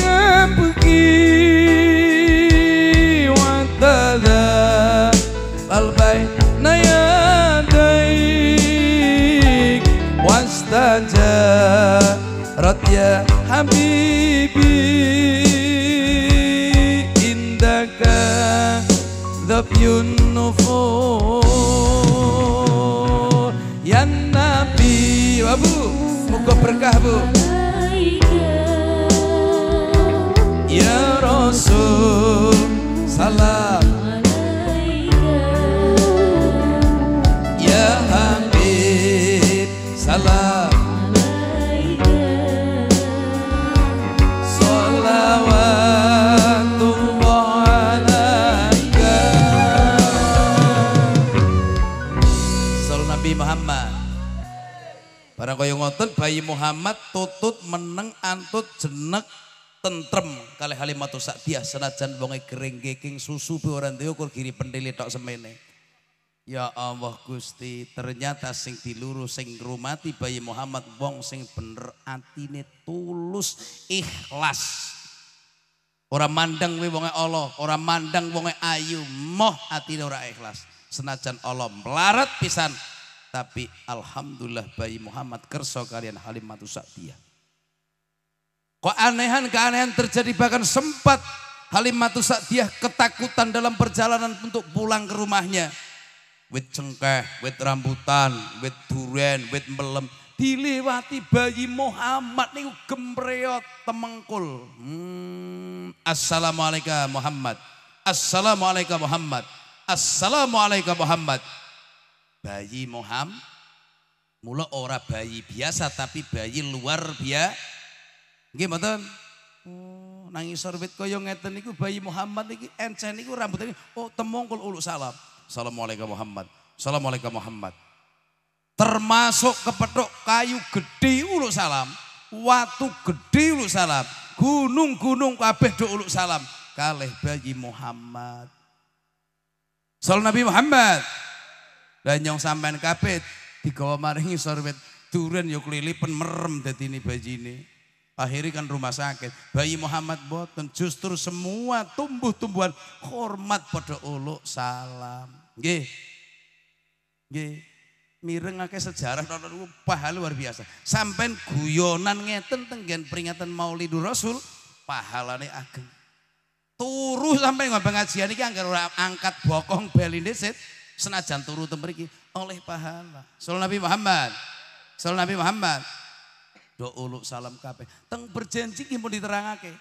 ya habibi indaka the Yang ya nabi wa bu muka berkah bu ya rasul salam kaya ngoten bayi Muhammad tutut meneng antut jenek tentrem kalih halimatus sakdiah senajan wonge kering geking susu pi ora ukur kiri pentile tok semene. Ya Allah Gusti, ternyata sing diluru sing rumati bayi Muhammad wong sing bener atine tulus ikhlas. orang mandang we wonge Allah, orang mandang wonge ayu, moh atine ora ikhlas. Senajan Allah melarat pisan tapi alhamdulillah bayi Muhammad kerso kalian Halimatu Saktia. Keanehan-keanehan terjadi bahkan sempat Halimatu Saktia ketakutan dalam perjalanan untuk pulang ke rumahnya. Wit cengkeh, wit rambutan, wit durian, wit melem. Dilewati bayi Muhammad niku gembreot temengkul. Hmm, assalamualaikum Muhammad. Assalamualaikum Muhammad. Assalamualaikum Muhammad bayi Muhammad mula ora bayi biasa tapi bayi luar biasa nggih mboten oh, nangis sorbet kaya ngeten niku bayi Muhammad ini encen niku rambut ini. oh temung kul salam Assalamualaikum Muhammad Assalamualaikum Muhammad termasuk kepethuk kayu gede ulu salam watu gede ulu salam gunung-gunung kabeh do uluk salam kalih bayi Muhammad Salam Nabi Muhammad lah nyong sampean kabeh digawa maringi sorbet turun yuk kelilipen merem dadi ini bajine. Akhirnya kan rumah sakit. Bayi Muhammad boten justru semua tumbuh-tumbuhan hormat pada Allah salam. Nggih. Nggih. Mireng akeh sejarah nono luar biasa. Sampai guyonan ngeten tenggen peringatan Maulidur Rasul pahalane ageng. Turu sampai ngomong pengajian ini anggar angkat bokong beli deset senajan turu tembriki oleh pahala. Soal Nabi Muhammad. soal Nabi Muhammad. Do uluk salam kape. Teng berjanji ki mun diterangake.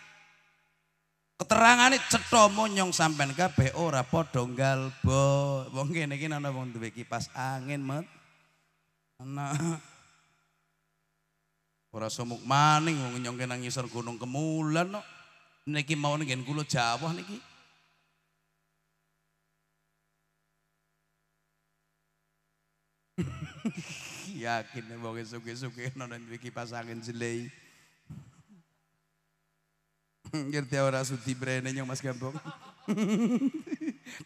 ini cetha monyong sampean kape ora padha galbo. Wong kene nana ana tuh kipas angin men. Nana Ora somuk maning wong nyongke gunung kemulan No. Niki mau ngen gulo jawah niki. Yakin nih ya, wong suki-suki ana di kipas angin jelei. Ngerti orang sudi brene nyong Mas Gambong.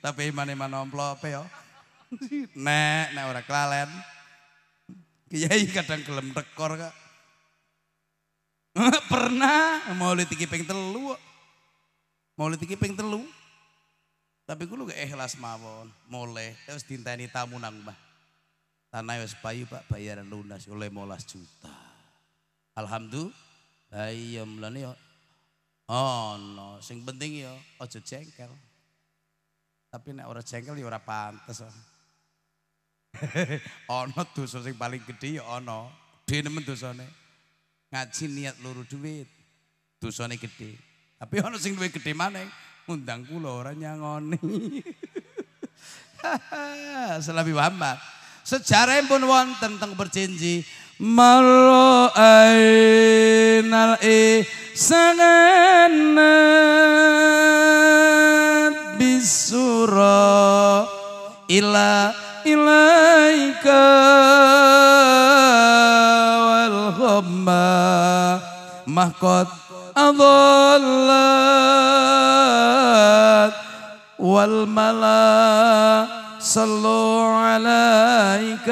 Tapi mana iman apa ya Nek nek ora kelalen. Kiai kadang gelem tekor kak, Pernah mau iki ping telu. mau iki ping telu. Tapi gue lu gak ikhlas mawon, mulai terus ini tamu nang mbah. tanah wis payu Pak bayaran lunas oleh 15 juta. Alhamdulillah. Ayo mlane yo. Ono, sing penting yo aja jengkel. Tapi nek ora jengkel yo ora pantes. ono dosa sing paling gede yo ono. Dhe nemen dosane. Ngaji niat luru duit. Dosane gede. Tapi ono sing luwih gede maneh ngundang kula ora nyangoni. Selabi Muhammad. Sejarah pun wonten tentang berjanji. Maro'ainal isanganat bisura ila ilaika wal ghamma mahkot adallat wal malak صلوا عليك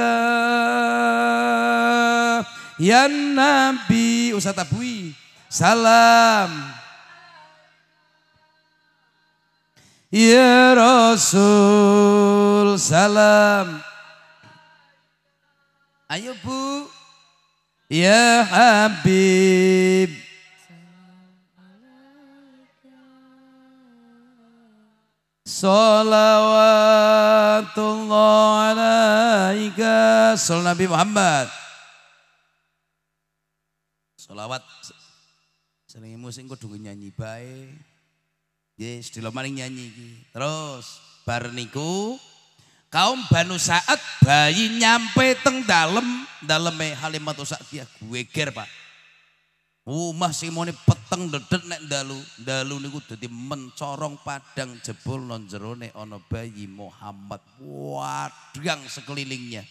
يا النبي Ustaz salam Ya Rasul salam Ayo Bu Ya Habib Salawatullah alaika Salawat Nabi Muhammad Salawat Senengmu kok kudu nyanyi bae Ya sedelo maring nyanyi iki Terus bar niku kaum Banu Sa'ad bayi nyampe teng dalem daleme Halimatu Sa'diyah gue ger Pak Rumah moni peteng dedet nek dalu, dalu niku dadi mencorong padang jebol non jerone ana bayi Muhammad wadang sekelilingnya.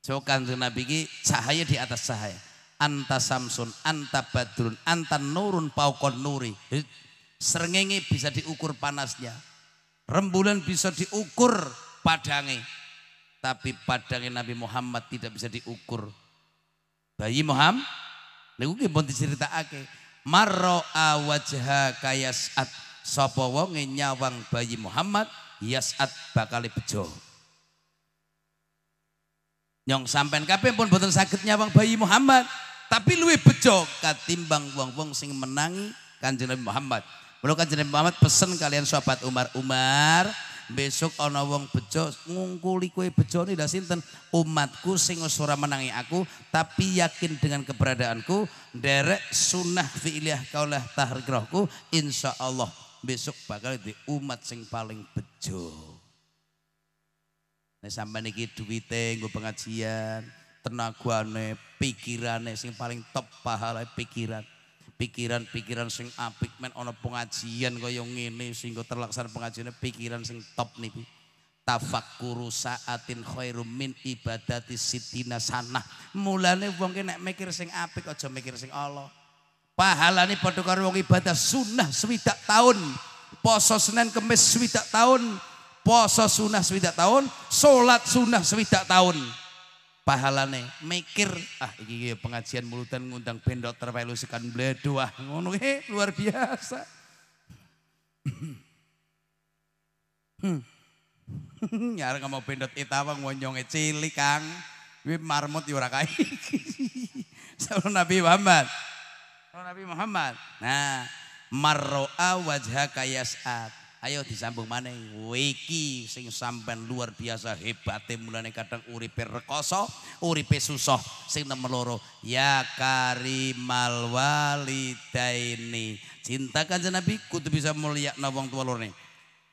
So kanjeng Nabi ki cahaya di atas cahaya. Anta Samsun, anta Badrun, anta Nurun paukon nuri. Serengenge bisa diukur panasnya. Rembulan bisa diukur padangnya. Tapi padangnya Nabi Muhammad tidak bisa diukur. Bayi Muhammad Niku ki pun diceritakake. Marra'a wajha kayas'at sapa wonge nyawang bayi Muhammad yas'at bakal bejo. Nyong sampean kabeh pun boten saged nyawang bayi Muhammad, tapi luwih bejo katimbang wong-wong sing menangi Kanjeng Muhammad. Mula Kanjeng Muhammad pesen kalian sahabat Umar, Umar Besok ana wong bejo ngungkuli kowe bejone lha sinten? Umatku sing ora menangi aku tapi yakin dengan keberadaanku derek sunnah fi'liyah kaulah tahrikrahku insyaallah besok bakal di umat sing paling bejo. Nek sampean iki duwite nggo pengajian, tenagane, pikirane sing paling top pahala pikiran. pikiran-pikiran sing apik men ana pengajian kaya ngene sing terlaksana pengajiane pikiran sing top niku tafakkuru saatin khairum min ibadati sitina sanah mulane wong nek mikir sing apik aja mikir sing Allah pahalane padha karo wong ibadah sunah swidak tahun poso senen kemis swidak tahun poso sunah swidak tahun salat sunah swidak tahun, swidak tahun. pahalane mikir ah iki, pengajian mulutan ngundang ben dokter wae sekan bledo ah ngono luar biasa hmm. nyar mau pendot apa ngonyonge cilik kang kuwi marmut yo ya ora kae Salam Nabi Muhammad Salam Nabi Muhammad nah marroa kaya kayasat Ayo disambung mana Wiki sing sampean luar biasa hebate mulane kadang uripe rekoso, uripe susah sing nemu loro. Ya karimal walidaini. Cinta kanjeng Nabi kudu bisa mulia na wong tua lorone.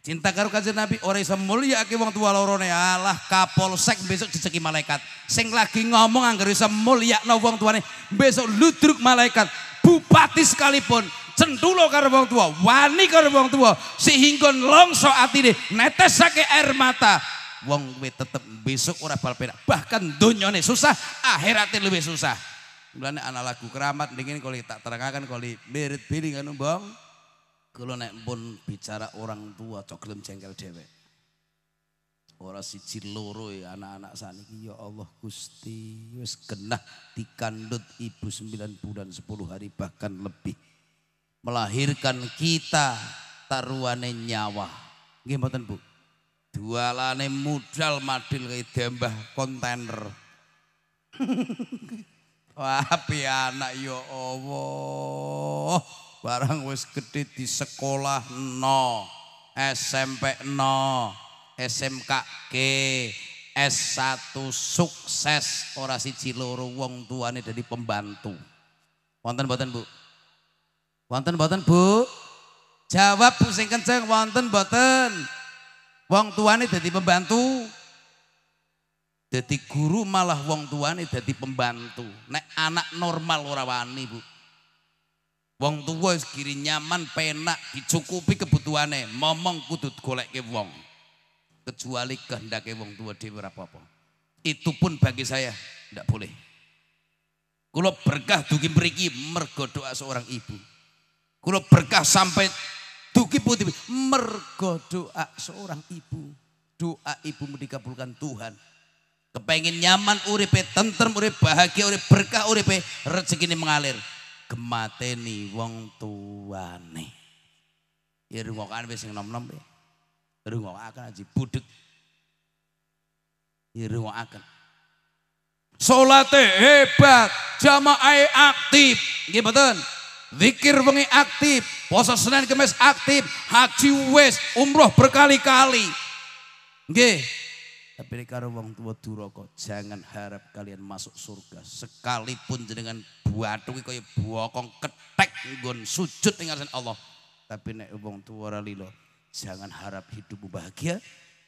Cinta karo kanjeng Nabi ora iso mulia wong tua lorone. Allah kapolsek besok dicekiki malaikat. Sing lagi ngomong anggere iso mulia na wong tuane besok ludruk malaikat. Bupati sekalipun cendulo karo wong tua, wani karo wong tuwa, sehingga longso netes netesake air mata. Wong we tetep besok ora bal penak, bahkan donyane susah, akhiratnya lebih susah. Mulanya anak lagu keramat dingin kali tak terangkan kali berit bili kan Bang. Kalau naik pun bicara orang tua coklem cengkel jengkel Orang si siji ya anak-anak ini, ya Allah Gusti wis kena dikandut ibu sembilan bulan sepuluh hari bahkan lebih melahirkan kita taruhane nyawa. Nggih mboten Bu. Dualane modal madil dembah kontainer. Wapi anak ya Allah. Barang wis gedhe di sekolah no, SMP no, SMK K S1 sukses ora siji loro wong tuane dadi pembantu. Wonten mboten Bu? Wonten boten Bu? Jawab Bu sing kenceng wonten boten. Wong tuane jadi pembantu. jadi guru malah wong tuane jadi pembantu. Nek anak normal ora wani Bu. Wong tua kiri nyaman penak dicukupi kebutuhane, momong kudu ke wong. Kecuali kehendak ke wong tua dia berapa apa Itu pun bagi saya tidak boleh. Kalau berkah dugi beriki mergo doa seorang ibu. Kula berkah sampai duki putih mergo doa seorang ibu. Doa ibu dikabulkan Tuhan. Kepengen nyaman uripe, tentrem uripe, bahagia uripe, berkah uripe, rezeki ini mengalir. Gemateni wong tuane. Ya rungokan wis sing nom-nom ya. Rungokan aja budek. Ya rungokan. Salate hebat, jamaah aktif. gimana? Zikir bengi aktif, puasa Senin Kamis aktif, haji wes, umroh berkali-kali. Nggih. Tapi karo wong tua duraka, jangan harap kalian masuk surga. Sekalipun jenengan buatu ki kaya buokong ketek nggon sujud ing Allah. Tapi nek wong tua ora lilo, jangan harap hidupmu bahagia,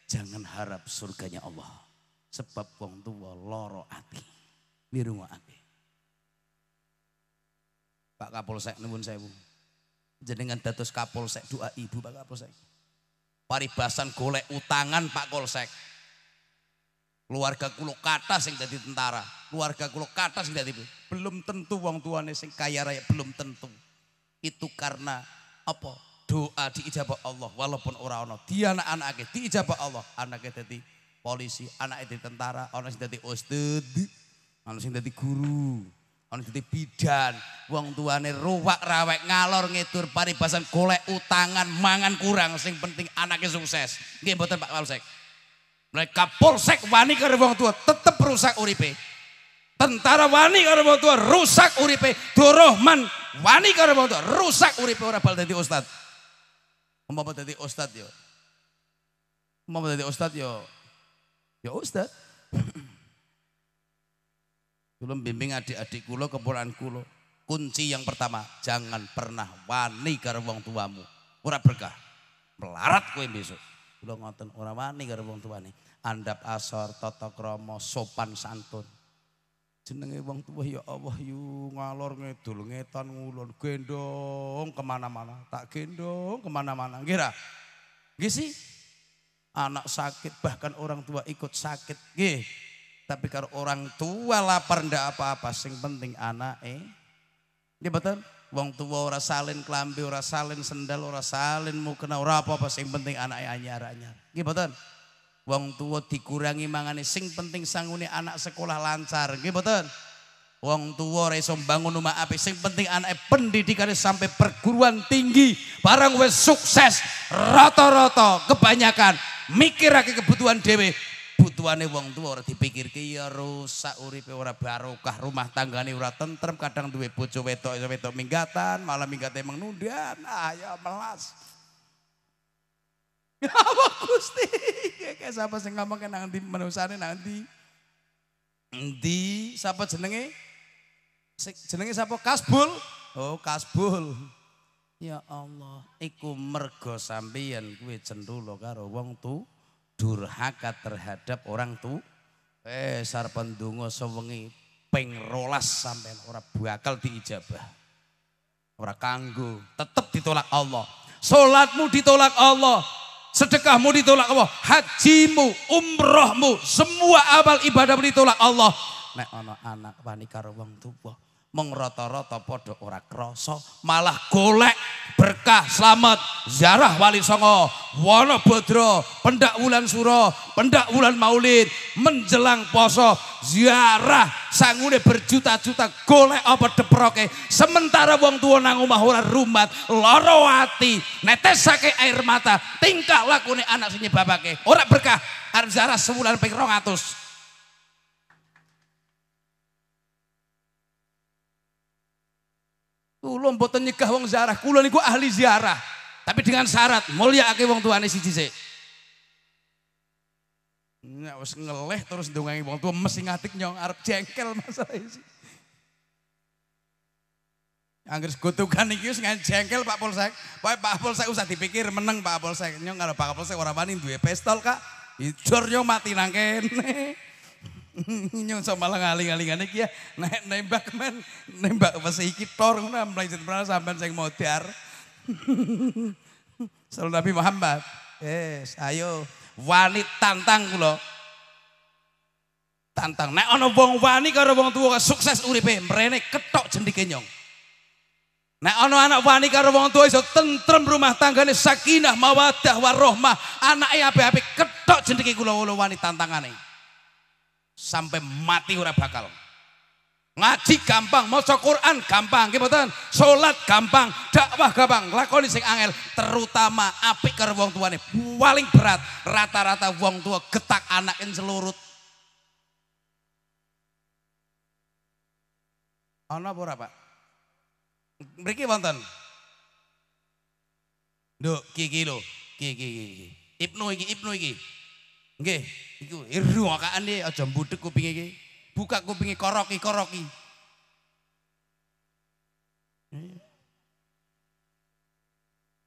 jangan harap surganya Allah. Sebab wong tua loro ati, mirungo ati. Pak Kapolsek nuwun sewu. Jenengan dados Kapolsek doa ibu Pak Kapolsek. Paribasan golek utangan Pak Kolsek. Keluarga kulo kata sing dadi tentara, keluarga kulo kata sing dadi belum tentu wong tuane sing kaya raya belum tentu. Itu karena apa? Doa diijabah Allah walaupun ora ana. Dia anak-anake diijabah Allah, anake dadi polisi, anake dadi tentara, ana sing dadi ustad, ana sing dadi guru. Ono anu dadi bidan, wong tuane ruwak rawek ngalor ngidur paribasan golek utangan mangan kurang sing penting anaknya sukses. Nggih mboten Pak Polsek. Mereka polsek wani karo wong tua tetep rusak uripe. Tentara wani karo wong tua rusak uripe. Dorohman wani karo wong tua rusak uripe orang bal dadi ustad. Umpama dadi ustad yo. Umpama dadi ustad yo. yo ustad. Kula bimbing adik-adik kulo kebolaan kulo Kunci yang pertama, jangan pernah wani karo wong tuamu. Ora berkah. Melarat kowe besok. kulo ngoten ora wani karo wong tuane. Andap asor, tata krama, sopan santun. Jenenge wong tuwa ya Allah yu ngalor ngedul ngetan ngulon gendong kemana-mana tak gendong kemana-mana nggih ra nggih anak sakit bahkan orang tua ikut sakit nggih tapi kalau orang tua lapar ndak apa-apa, sing penting anak eh. Ini iya, betul? Wong tua ora salin kelambi, ora salin sendal, ora salin mukena, ora apa-apa, sing penting eh anyar-anyar. Ya betul? Wong tua dikurangi mangane, sing penting sanguni anak sekolah lancar. Ya betul? Wong tua reso bangun rumah api, sing penting anak pendidikannya sampai perguruan tinggi, barang wes sukses rata-rata kebanyakan mikir lagi kebutuhan dewe. kebutuhane wong tuwa ora dipikirke ya rusak uripe ora barokah rumah tanggane ora tentrem kadang duwe bojo wetok iso wedok minggatan malah minggate meng nundan ah ya melas apa gusti kayak siapa sing ngomongke nang ndi menusane nang ndi ndi sapa jenenge jenenge sapa kasbul oh kasbul ya Allah iku mergo sampeyan kuwi cendhulo karo wong tuwa durhaka terhadap orang tu eh sarpendungo pendungo sewengi pengrolas sampai orang buakal diijabah orang kanggo tetap ditolak Allah solatmu ditolak Allah sedekahmu ditolak Allah hajimu umrohmu semua abal ibadah ditolak Allah nek ana anak wanita ruang tubuh tuwa mung rata-rata padha malah golek berkah selamat ziarah wali songo Bodro, pendak wulan suro, pendak wulan maulid, menjelang poso, ziarah, sangune berjuta-juta, golek apa deproke, sementara wong tua nang omah ora rumat, loro ati, netesake air mata, tingkah lakune anak sing babake, ora berkah, arzara sebulan sewulan ping 200. Kulo mboten nyegah wong ziarah, kulo niku ahli ziarah tapi dengan syarat aki wong tuane siji-sik. Nek wis ngeleh terus ndongangi wong tuwa mesti ngatik nyong arep jengkel masalah isi. Angger gotukan iki wis jengkel Pak Polsek. Pak Pak Polsek usah dipikir meneng Pak Polsek. Nyong karo Pak Polsek ora wani duwe pistol, Kak. Ijur nyong mati nang kene. nyong sok malah ngaling-alingane iki ya nek nembak men nembak wis iki tor ngono mlejit sampean sing modar. Selalu Nabi Muhammad. Yes, ayo. Wani tantang kula. Tantang. Nek ana wong wani karo wong tuwa sukses uripe, mrene ketok jendike nyong. Nek ana anak wani karo wong tuwa iso tentrem rumah tanggane sakinah mawaddah warahmah, anake apik-apik ketok jendike kula wani tantangane. Sampai mati ora bakal. Ngaji gampang, maca Quran gampang, nggih mboten? Salat gampang, dakwah gampang, lakoni sing angel, terutama apik karo wong tuane. Paling berat rata-rata wong tua getak anakin selurut. Ana apa ora, Pak? Mriki wonten. Nduk, kiki lho, kiki kiki. Ibnu iki, Ibnu iki. Nggih, iku ruwakan iki aja mbudhek kuping iki buka kupingi koroki koroki.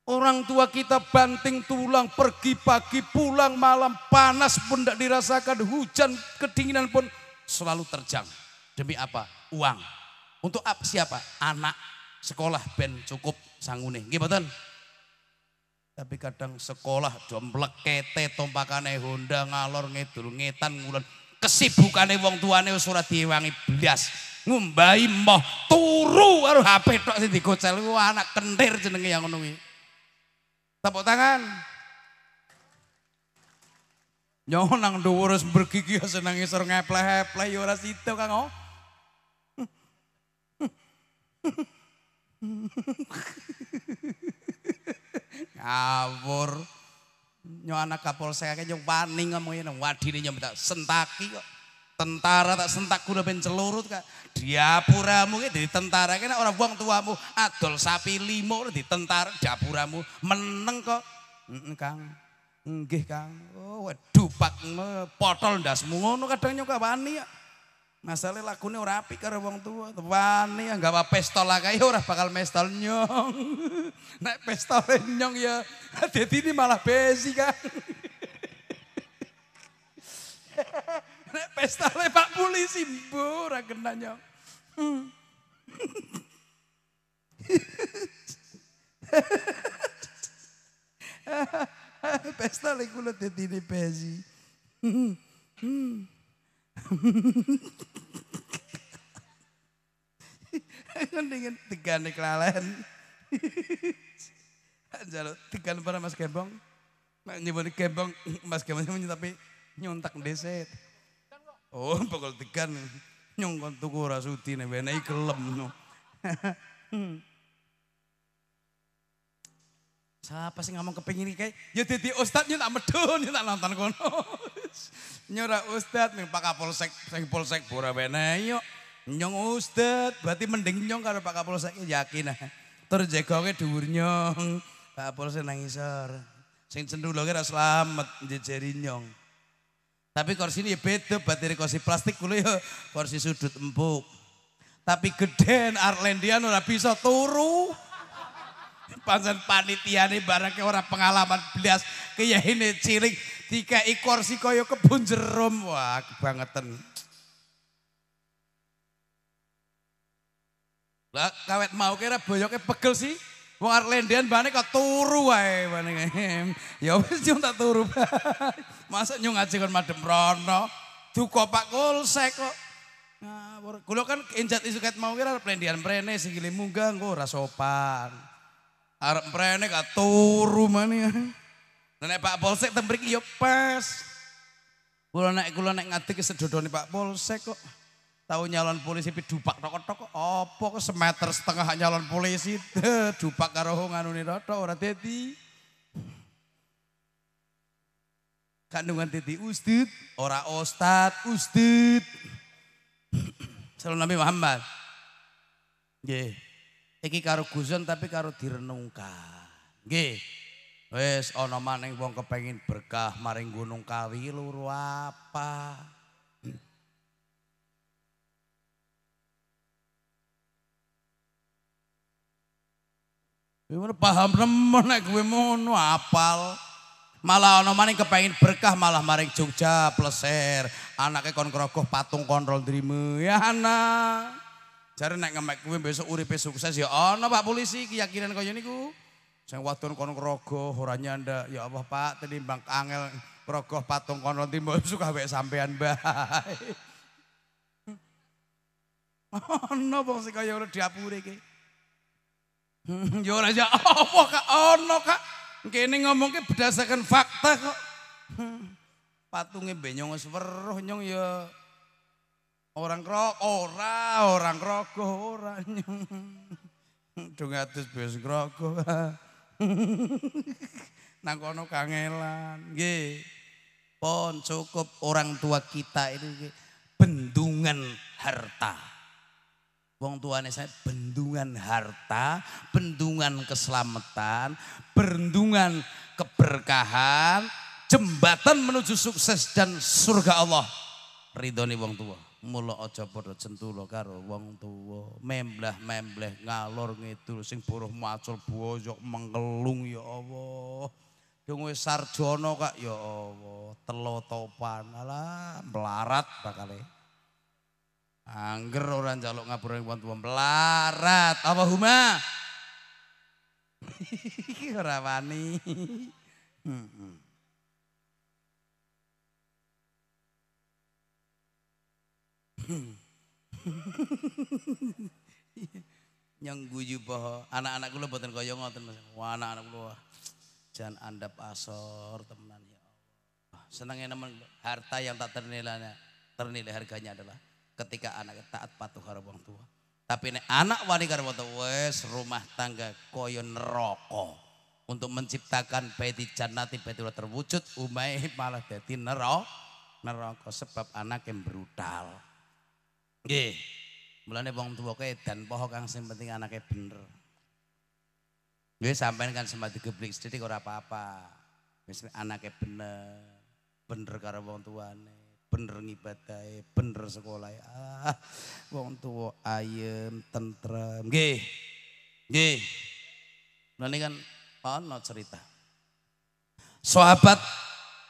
Orang tua kita banting tulang, pergi pagi, pulang malam, panas pun tidak dirasakan, hujan, kedinginan pun selalu terjang. Demi apa? Uang. Untuk apa siapa? Anak sekolah ben cukup sangune. Gimana? Tapi kadang sekolah domplek kete tompakane Honda ngalor ngedul ngetan ngulon kesibukane wong tuane wis ora diwangi blas ngumbahi moh turu karo HP tok sing digocel ku anak kentir jenenge yang ngono tepuk tangan Nyong nang dhuwur wis bergigi seneng isor ngepleh-pleh ya ora sida Kang. Oh. Ngawur. ...nyo nyana kapolsek akeh nyung paning ngomong ngene wadine nyung tak sentaki kok tentara tak sentak kuda ben celurut kak diapuramu ki dadi tentara kena ora buang tuamu adol sapi limo ditentara. tentara meneng kok heeh Kang nggih Kang oh wedupak potol ndasmu ngono kadang nyung kapani ya Masale nah, lakune ora apik karo wong tuwa. Wani yang gawa pestol kae ora bakal pestol nyong. Nek pestol nyong ya dadi ini malah besi kan. Nek pestol e Pak polisi mbo ora kena nyong. pestol iku lho dadi besi. Hmm. Mendingan kan tegan nih kelalen. Jaluk tegan para Mas kebong. nyebut kebong, Mas kebong nyebut tapi nyontak deset. Oh, pokok tegan. Nyong kon tuku rasuti nih, nek wene gelem no. Siapa sih ngomong kepingin kayak, ya jadi ustad ya tak medun, ya tak nonton kono. Nyora ustad nih pak kapolsek, sing polsek bora yuk. Nyong Ustad, berarti mending nyong karo Pak Kapolsek yakin ah. Tur jegoke dhuwur nyong. Pak Kapolsek nang isor. Sing cenduloke ra selamat, njejeri nyong. Tapi kursi ini ya beda, berarti kursi plastik kulo ya kursi sudut empuk. Tapi gede, Arlendian udah bisa turu. Pancen nih barangnya orang pengalaman kayak ini cilik ekor kursi koyo kebun jerum. Wah, kebangetan. Lah kawet mau kira boyoknya pegel sih. Wong arek lendean bane kok turu wae bane. Ya wis yo tak turu. Masa nyung ngaji kon madem rono. Duka Pak Kulsek kok. Ngawur. Kula kan enjat kawet mau kira arep lendean mrene sikile munggah engko ora sopan. Arep mrene kok turu mane. Nek Pak Polsek tembriki yo ya pas. Kula nek kula nek ngadeg sedodone Pak Polsek kok. Tahu nyalon polisi pi dupak tokok-tokok opo ke semeter setengah nyalon polisi dupak karo nganune rada ora teti Kandungan titi ustad ora ostad ustad, Salam Nabi Muhammad. ye Iki karo guson tapi karo direnungkan. ye wes ana maning wong kepengin berkah maring Gunung Kawi luru apa? Ora paham nemen nek kowe ngono apal. Malah ana maning kepengin berkah malah maring Jogja pleser. Anake kon krogoh patung kontrol drime. Ya ana. Jare nek ngemek kowe besok uripe sukses ya ana Pak polisi keyakinan kaya niku. Sing wadon kon krogoh ora nyanda. Ya Allah Pak, tenimbang angel krogoh patung kontrol drime suka wek sampean bae. Ono wong sing kaya ora diapure iki. Hmm, yo ora ya oh, apa Kak ono oh, Kak. Kene ngomongke berdasarkan fakta kok. Hmm, patunge benyong seweruh nyong ya orang kro ora orang krogo ora nyong. Hmm, dong atus bes krogo. Nang kono kangelan nggih. Pon cukup orang tua kita ini bendungan harta. Wong tuane saya bendungan harta, bendungan keselamatan, bendungan keberkahan, jembatan menuju sukses dan surga Allah. Ridoni wong tua. Mula aja padha centula karo wong tuwa. Membleh-membleh ngalor ngidul sing buruh macul boyok mengelung ya Allah. Dong wis sarjana kak ya Allah, telo topan alah melarat bakale. Angger orang jaluk ngapura wong bantuan pelarat Apa huma? Ora wani. yang guju poho anak-anak kula boten kaya ngotin. Wah anak-anak kula Jangan andap asor temenan Senangnya Allah. harta yang tak ternilai ternilai harganya adalah ketika anak taat patuh karo wong tua. Tapi nek anak wani karo wong tua rumah tangga koyon neraka. Untuk menciptakan baiti jannati baiti terwujud umai malah dadi neraka. Neraka sebab anak yang brutal. Nggih. Mulane wong tua kae dan pohon kang sing penting anaknya bener. Wis sampean kan sempat digeblik sedikit ora apa-apa. Wis anaknya bener. Bener karo wong tuane bener ngibadah, bener ya Ah, wong tua ayem, tentrem. Nggih. Nah ini kan ana cerita. Sahabat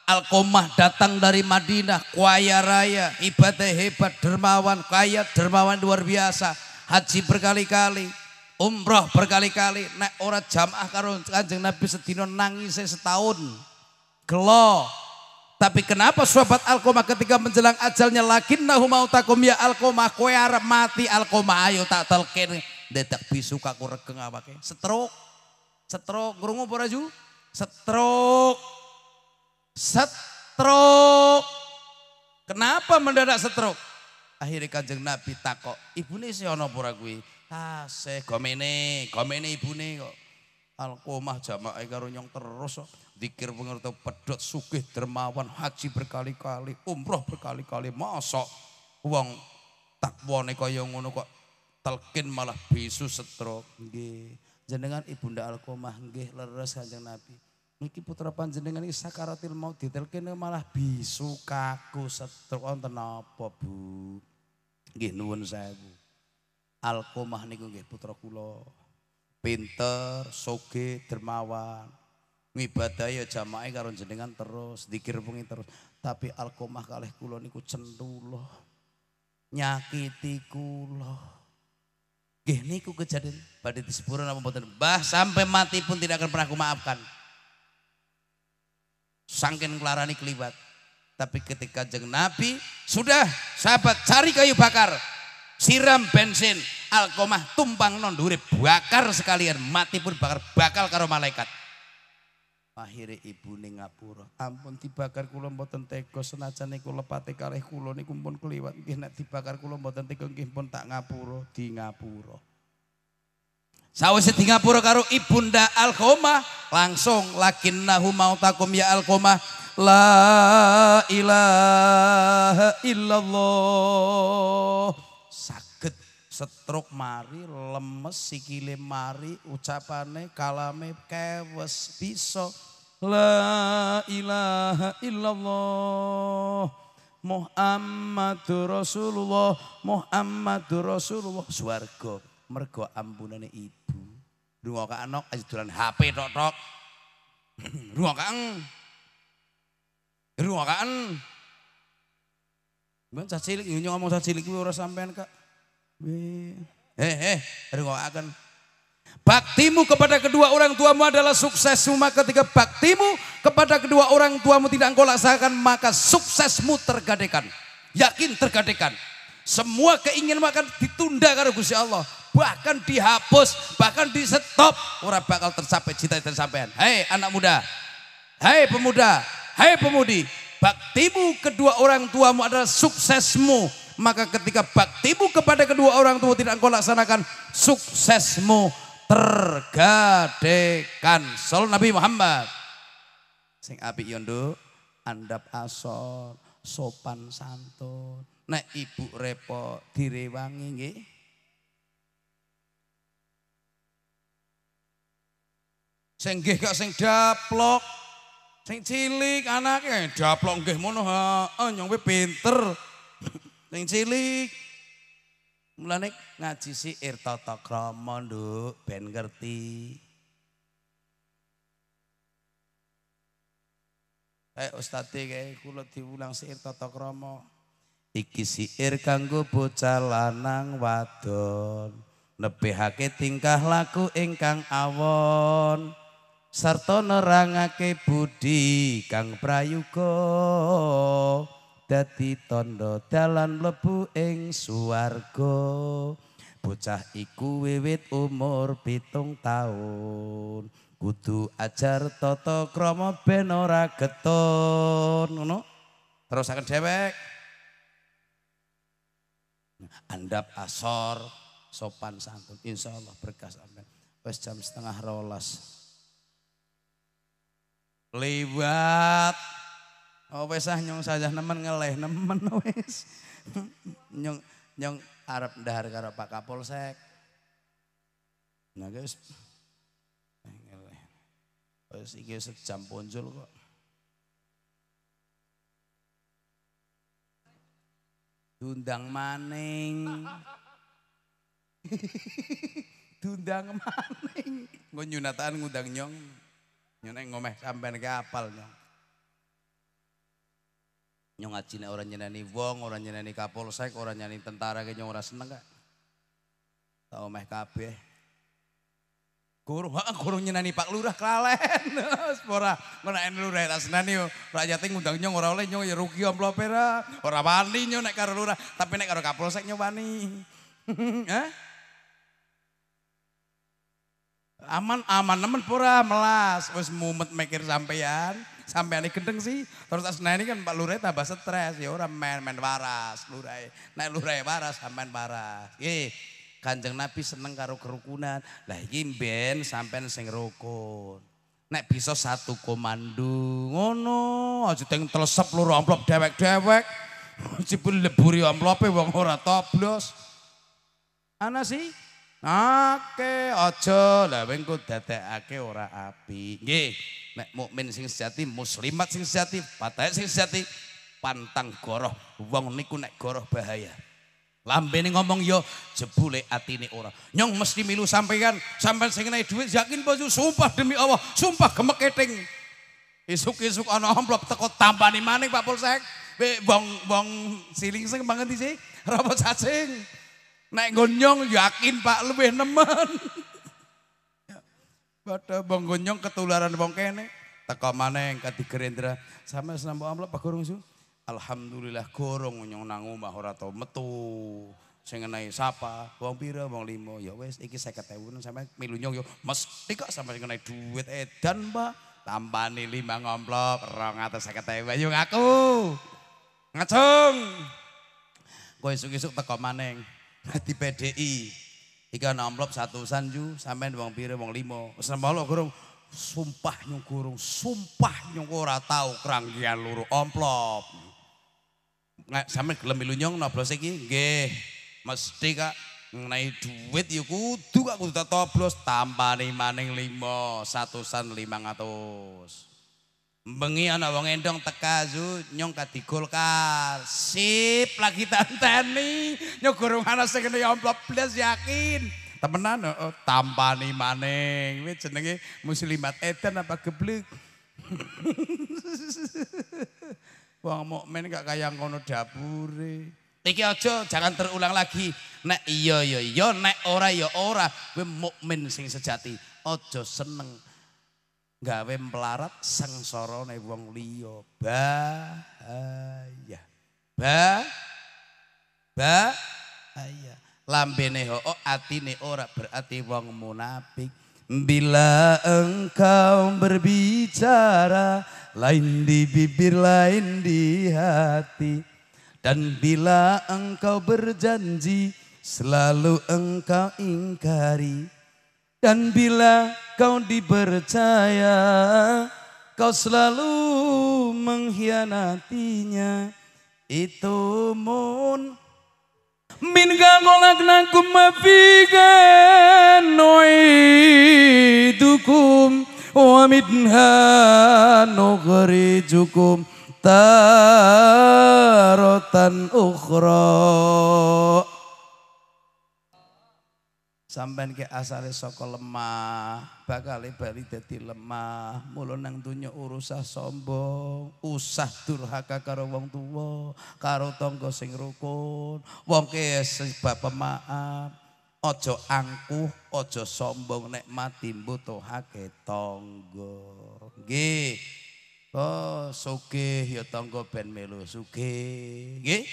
Alkomah datang dari Madinah, kaya raya, ibadah hebat, dermawan, kaya, dermawan luar biasa. Haji berkali-kali, umroh berkali-kali, nek ora jamaah karo Kanjeng Nabi sedina nangis setahun. Gelo, tapi kenapa sobat Alkoma ketika menjelang ajalnya mau takum ya Alkoma kue arep mati Alkoma ayo tak telkin detak bisu kaku apa ke? setruk setruk gerungu poraju setruk setruk kenapa mendadak setruk akhirnya kanjeng Nabi takok ibune sih ana apa kuwi tasih gomene ibu ibune kok Alkoma jamaah karo terus Dikir pengertian pedot sugih dermawan haji berkali-kali, umroh berkali-kali. Masok wong takwane kaya ngono kok telkin malah bisu setruk Jenengan Ibunda Alkomah ngeh leres Kanjeng Nabi. Niki putra panjenengan ini sakaratil mau ditelkin malah bisu kaku setruk on apa Bu? ngeh nuwun bu Alkomah niku putra kulo Pinter, soge, dermawan ngibadahi ya jamaah karo jenengan terus, dikir bengi terus. Tapi alkomah kalih kula niku cendulo Nyakiti kula. Nggih niku kejadian badhe disepuro napa mboten? Mbah sampai mati pun tidak akan pernah kumaafkan. Sangkin kelarani kelibat. Tapi ketika jeng Nabi, sudah sahabat cari kayu bakar, siram bensin, alkomah tumpang non durip, bakar sekalian, mati pun bakar, bakal karo malaikat akhirnya ibu ning ngapura. Ampun dibakar kula mboten tega senajan niku lepate kalih kula niku pun keliwat nggih nek dibakar kula mboten tega nggih pun tak ngapura di ngapura. Sawise di ngapura karo ibunda Alkoma langsung lakinnahu takum ya Alkoma la ilaha illallah Setruk mari, lemes, sikile mari, ucapane, kalame kewes, bisa. La ilaha illallah. Muhammadur Rasulullah, Muhammadur Rasulullah swarga mergo ampunane ibu. Rungokak anak aja dolan HP tok tok. Rungokan. Rungokan. Mbak cacilik, ini ngomong cacilik ora sampean kak. Eh, eh, akan. Baktimu kepada kedua orang tuamu adalah sukses Maka ketika baktimu kepada kedua orang tuamu tidak engkau laksanakan, maka suksesmu tergadekan. Yakin tergadekan. Semua keinginan makan ditunda karena Gusti Allah. Bahkan dihapus, bahkan di stop. Orang bakal tercapai cita-cita Hei anak muda, hei pemuda, hei pemudi. Baktimu kedua orang tuamu adalah suksesmu maka ketika baktimu kepada kedua orang tua tidak engkau laksanakan, suksesmu tergadekan. Salam Nabi Muhammad. Sing api yondo, ya, andap asor, sopan santun. Nek ibu repot direwangi nggih. Sing nggih kok sing daplok. Sing cilik anake eh, daplok nggih mono ha, eh, nyong pinter. Sing cilik. Mulane ngaji si Irtata Krama nduk ben ngerti. Eh Ustaz iki kula diulang si Irtata Krama. Iki si Ir kanggo bocah lanang wadon. Nebehake tingkah laku ingkang awon. Sarto nerangake budi kang prayuga. dadi tondo dalan lebu ing suwarga bocah iku wiwit umur pitung tahun, kudu ajar tata krama ben ora getun ngono akan dhewek andap asor sopan santun insyaallah berkah sampean wis jam setengah rolas lewat Oh wes ah nyong saja nemen ngeleh nemen wes. nyong nyong Arab dahar karo Pak Kapolsek. Nah guys. Eh, ngeleh. Wes iki sejam ponjol kok. Dundang maning. Dundang maning. Gue nyunatan ngundang nyong. nyong ngomeh sampean ke apal nyong. Nyong ngaji nek orang nyenani wong, orang nyenani kapolsek, orang nyenani tentara ke nyong ora seneng gak? Tau meh kabeh. Guru, ha, guru nyenani Pak Lurah kelalen. Ora ngenain lurah tak senani yo. Rakyate ngundang nyong ora oleh nyong ya rugi amplope ra. Ora wani nyong nek karo lurah, tapi nek karo kapolsek nyong wani. Hah? aman aman nemen pura melas wis mumet mikir sampean sampean iki gendeng sih terus asna ini kan Pak Lurah tambah stres ya ora main main waras Lurah nek Lurah waras sampean waras nggih Kanjeng Nabi seneng karo kerukunan lah iki ben sampean sing rukun nek bisa satu komando ngono aja teng telesep loro amplop dewek-dewek Cipun leburi amplope wong ora toblos ana sih Ake ojo lawengku dadek ake ora api. Nggih, nek mukmin sing sejati, muslimat sing sejati, patahe sing sejati pantang goroh. Wong niku nek goroh bahaya. Lambene ngomong yo jebule atine ora. Nyong mesti milu sampeyan, sampean sing nek duit, yakin po sumpah demi Allah, sumpah gemeketing. Isuk-isuk ana amplop teko tambani maning Pak Polsek. Wong wong siling sing mangerti sih? Rapa cacing? Nek gonyong yakin Pak lebih nemen. Pada bang gonyong ketularan bang kene. Teka mana yang kati gerendra. Sama senam bang Pak Gorong su. Alhamdulillah gorong nyong nang umah horato metu. Sengenai sapa, bang pira, bang limo. Ya wes, iki saya ketewun sama milu nyong. Mesti kok sama sengenai duit edan pak. Tambah nih lima ngomplok, rong atas saya aku. Ngacung. Gue isuk-isuk teko maneng. Hati PDI. Iki ana amplop satusan yu, sampean wong pire wong limo. Wis nempel gurung. Sumpah nyung sumpah nyung ora tau kranggian luru amplop. Nek sampean gelem milu nyong noblos iki, nggih. Mesti Kak ngenai duit ya kudu kak kudu tak toblos tanpa nih maning limo satusan lima ngatus Bengi ana wong endong teka zu nyong kati golkar sip lagi tanteni nyong gurung mana segini omplop yakin temenan oh, oh tampa nih maneng wih senengi muslimat edan apa geblek wong mukmin gak kaya ngono dabure. Iki aja jangan terulang lagi. Nek iya ya iya, nek ora ya ora. Kowe mukmin sing sejati. Aja seneng gawe melarat ne wong liya bahaya ba bahaya lambene ho oh, atine ora berarti wong munafik bila engkau berbicara lain di bibir lain di hati dan bila engkau berjanji selalu engkau ingkari dan bila kau dipercaya, kau selalu mengkhianatinya. Itu mun min kangolak nakum mafigan noidukum wa minha nukhrijukum tarotan ukhra sampean ke asale saka lemah bakal bali dadi lemah mulo nang dunya urusah sombong usah durhaka karo wong tuwa karo tangga sing rukun wong ke sebab maaf, aja angkuh aja sombong nek mati mbutuhake tangga nggih oh sugih ya tangga ben melu sugih nggih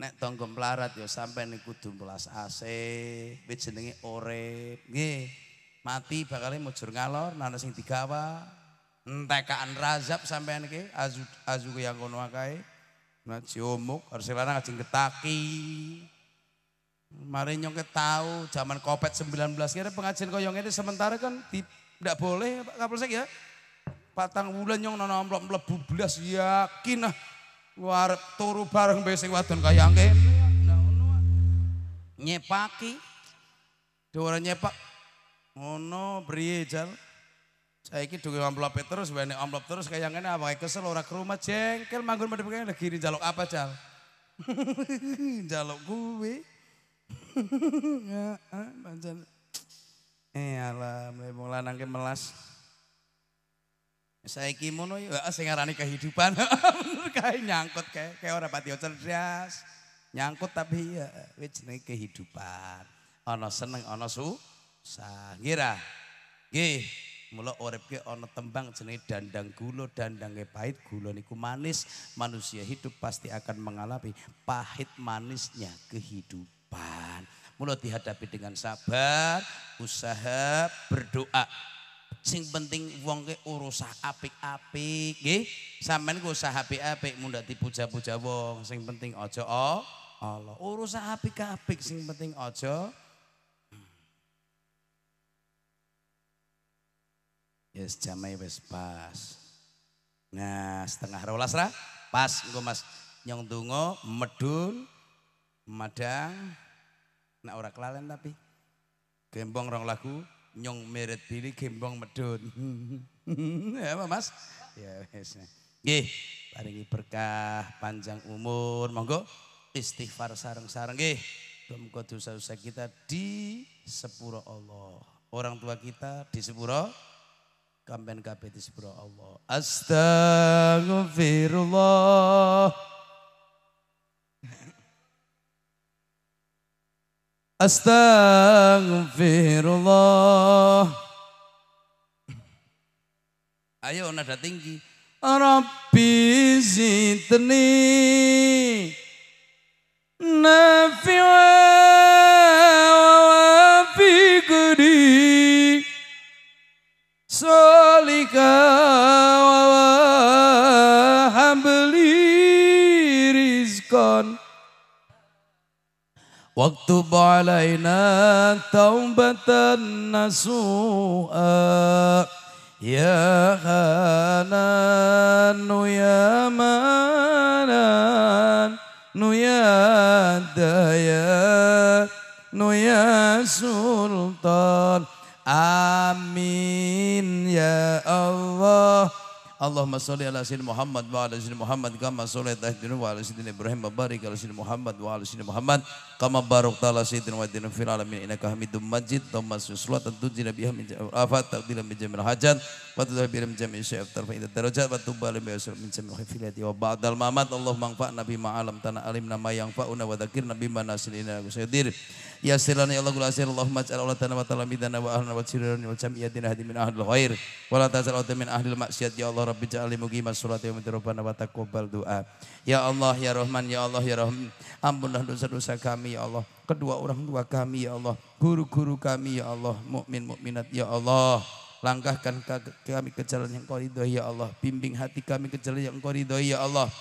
Nek tonggo melarat ya sampai nih kudu belas AC, wit jenenge ore, nggih. Mati bakal mujur ngalor, nana sing digawa. Entekaan razab sampai nge, azu azu yang kono akae. Nah ciumuk, harus lanang ajeng ketaki, Mari yang tahu zaman kopet 19 kira pengajian koyong ini sementara kan tidak boleh Pak Kapolsek ya. Patang bulan nyong nono amplop melebu belas yakin ah luar turu bareng besi wadon kaya ngene. Nyepaki. dua nyepak. Ngono priye, Jal? ini dua amplop e terus, wene amplop terus kaya ngene awake kesel orang ke rumah jengkel manggon madhep kene lagi jaluk apa, Jal? njaluk kuwi. Ya, ah, Pancen. Eh alam, mulai mulai nangke melas. saya mono ya saya ngarani kehidupan. kayak nyangkut kayak kayak orang pati cerdas. Nyangkut tapi ya wis kehidupan. ono seneng ono su Ngira. gih mula urip ke ono tembang jenis dandang gulo dandange pahit, gulo niku manis. Manusia hidup pasti akan mengalami pahit manisnya kehidupan. Mula dihadapi dengan sabar, usaha, berdoa sing penting wong ke urusah apik-apik nggih sampean ku usah apik-apik mundak dipuja-puja wong sing penting aja oh Allah urusah apik-apik sing penting aja Yes, jamai wis pas. Nah, setengah rolas ra? Pas engko Mas. Nyong dungo, medun madang nek nah, ora kelalen tapi gembong rong lagu nyong meret pilih gembong medun. ya apa Mas? Ya wis. Nggih, paringi berkah panjang umur. Monggo istighfar sarang-sarang nggih. semoga dosa-dosa kita di sepuro Allah. Orang tua kita di sepuro kampen kape di sepuro Allah. Astagfirullah. Astaghfirullah Ayo nada tinggi Rabbi zidni Nafi wa wa واكتب علينا توبة نسوءا يا حنان يا منان يا ديان يا سلطان آمين يا الله Allahumma sholli ala sayyidina Muhammad wa ala sayyidina Muhammad kama shallaita ala wa ala sayyidina Ibrahim wa barik ala sayyidina Muhammad wa ala sayyidina Muhammad kama barakta ala sayyidina wa ala fil alamin innaka Hamidum Majid. Allahumma sholli salatan tujina biha min afat taqdilan min jamil hajat bi birim jami tarfa ida darajat wa tubba bi yasir min jami khifilati wa ba'dal mamat Allah mangfa nabi ma'alam tanah alim nama yang fa'una wa dzakir nabi mana ina sayyidir Ya silana ya Allah gula asir Allah ja'ala Allah tanah wa talamidana wa ahlan wa sirana wa jamiyatina hadi min ahlil khair wa la tazal min ahlil maksiat Ya Allah Rabbi ja'al mugimas masurati wa mitirubana wa taqabbal doa Ya Allah ya Rahman ya Allah ya Rahim Ampunlah dosa-dosa kami ya Allah Kedua orang tua kami ya Allah Guru-guru kami ya Allah Mukmin mukminat ya Allah Langkahkan kami ke jalan yang kau ridhoi ya Allah. Bimbing hati kami ke jalan yang kau ridhoi ya Allah.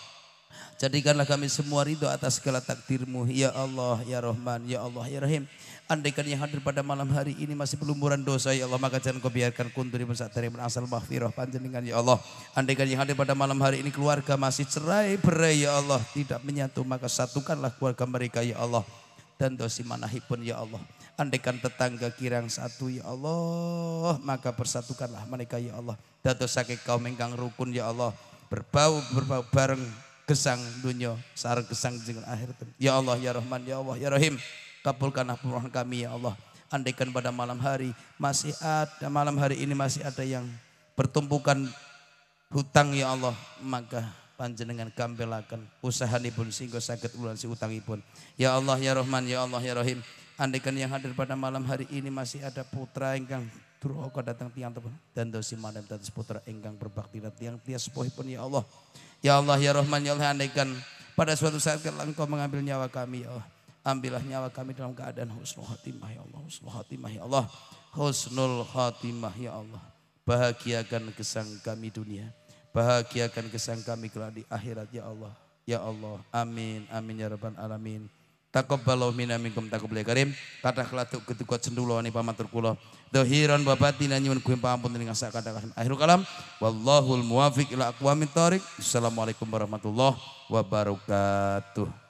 Jadikanlah kami semua ridho atas segala takdirmu. Ya Allah, Ya Rahman, Ya Allah, Ya Rahim. Andaikan yang hadir pada malam hari ini masih berlumuran dosa ya Allah maka jangan kau biarkan kunturi ya dari asal mahfirah panjenengan ya Allah. Andaikan yang hadir pada malam hari ini keluarga masih cerai berai ya Allah tidak menyatu maka satukanlah keluarga mereka ya Allah dan dosi manahipun ya Allah. Andaikan tetangga kirang satu ya Allah, maka persatukanlah mereka ya Allah. Dato sakit kau mengkang rukun ya Allah, berbau berbau bareng kesang dunia, sarang kesang jengan akhir. Ya Allah ya Rahman ya Allah ya Rahim, kabulkanlah permohonan kami ya Allah. Andaikan pada malam hari masih ada malam hari ini masih ada yang bertumpukan hutang ya Allah, maka panjenengan kampilaken sakit singgo si utang pun Ya Allah ya Rahman ya Allah ya Rahim. Andaikan yang hadir pada malam hari ini masih ada putra enggang, Turoko datang tiang tebal dan dosi madam datus putra enggang berbakti dan tiang tias pun ya Allah. Ya Allah ya Rahman ya Allah andaikan pada suatu saat kalau engkau mengambil nyawa kami ya Allah. Ambillah nyawa kami dalam keadaan husnul khatimah ya Allah. Husnul khatimah ya Allah. Husnul khatimah ya Allah. Bahagiakan kesang kami dunia. Bahagiakan kesang kami kelak di akhirat ya Allah. Ya Allah. Amin. Amin ya Rabbal Alamin. Takobbalahu minna minkum takobbalil karim. Kata kelatu gitu ketukat sendulo ani pamatur kula. Dohiran wa batinan nyuwun kuwi pampun ning asa kata akhir kalam. Wallahul muwafiq ila aqwamit thoriq. Assalamualaikum warahmatullahi wabarakatuh.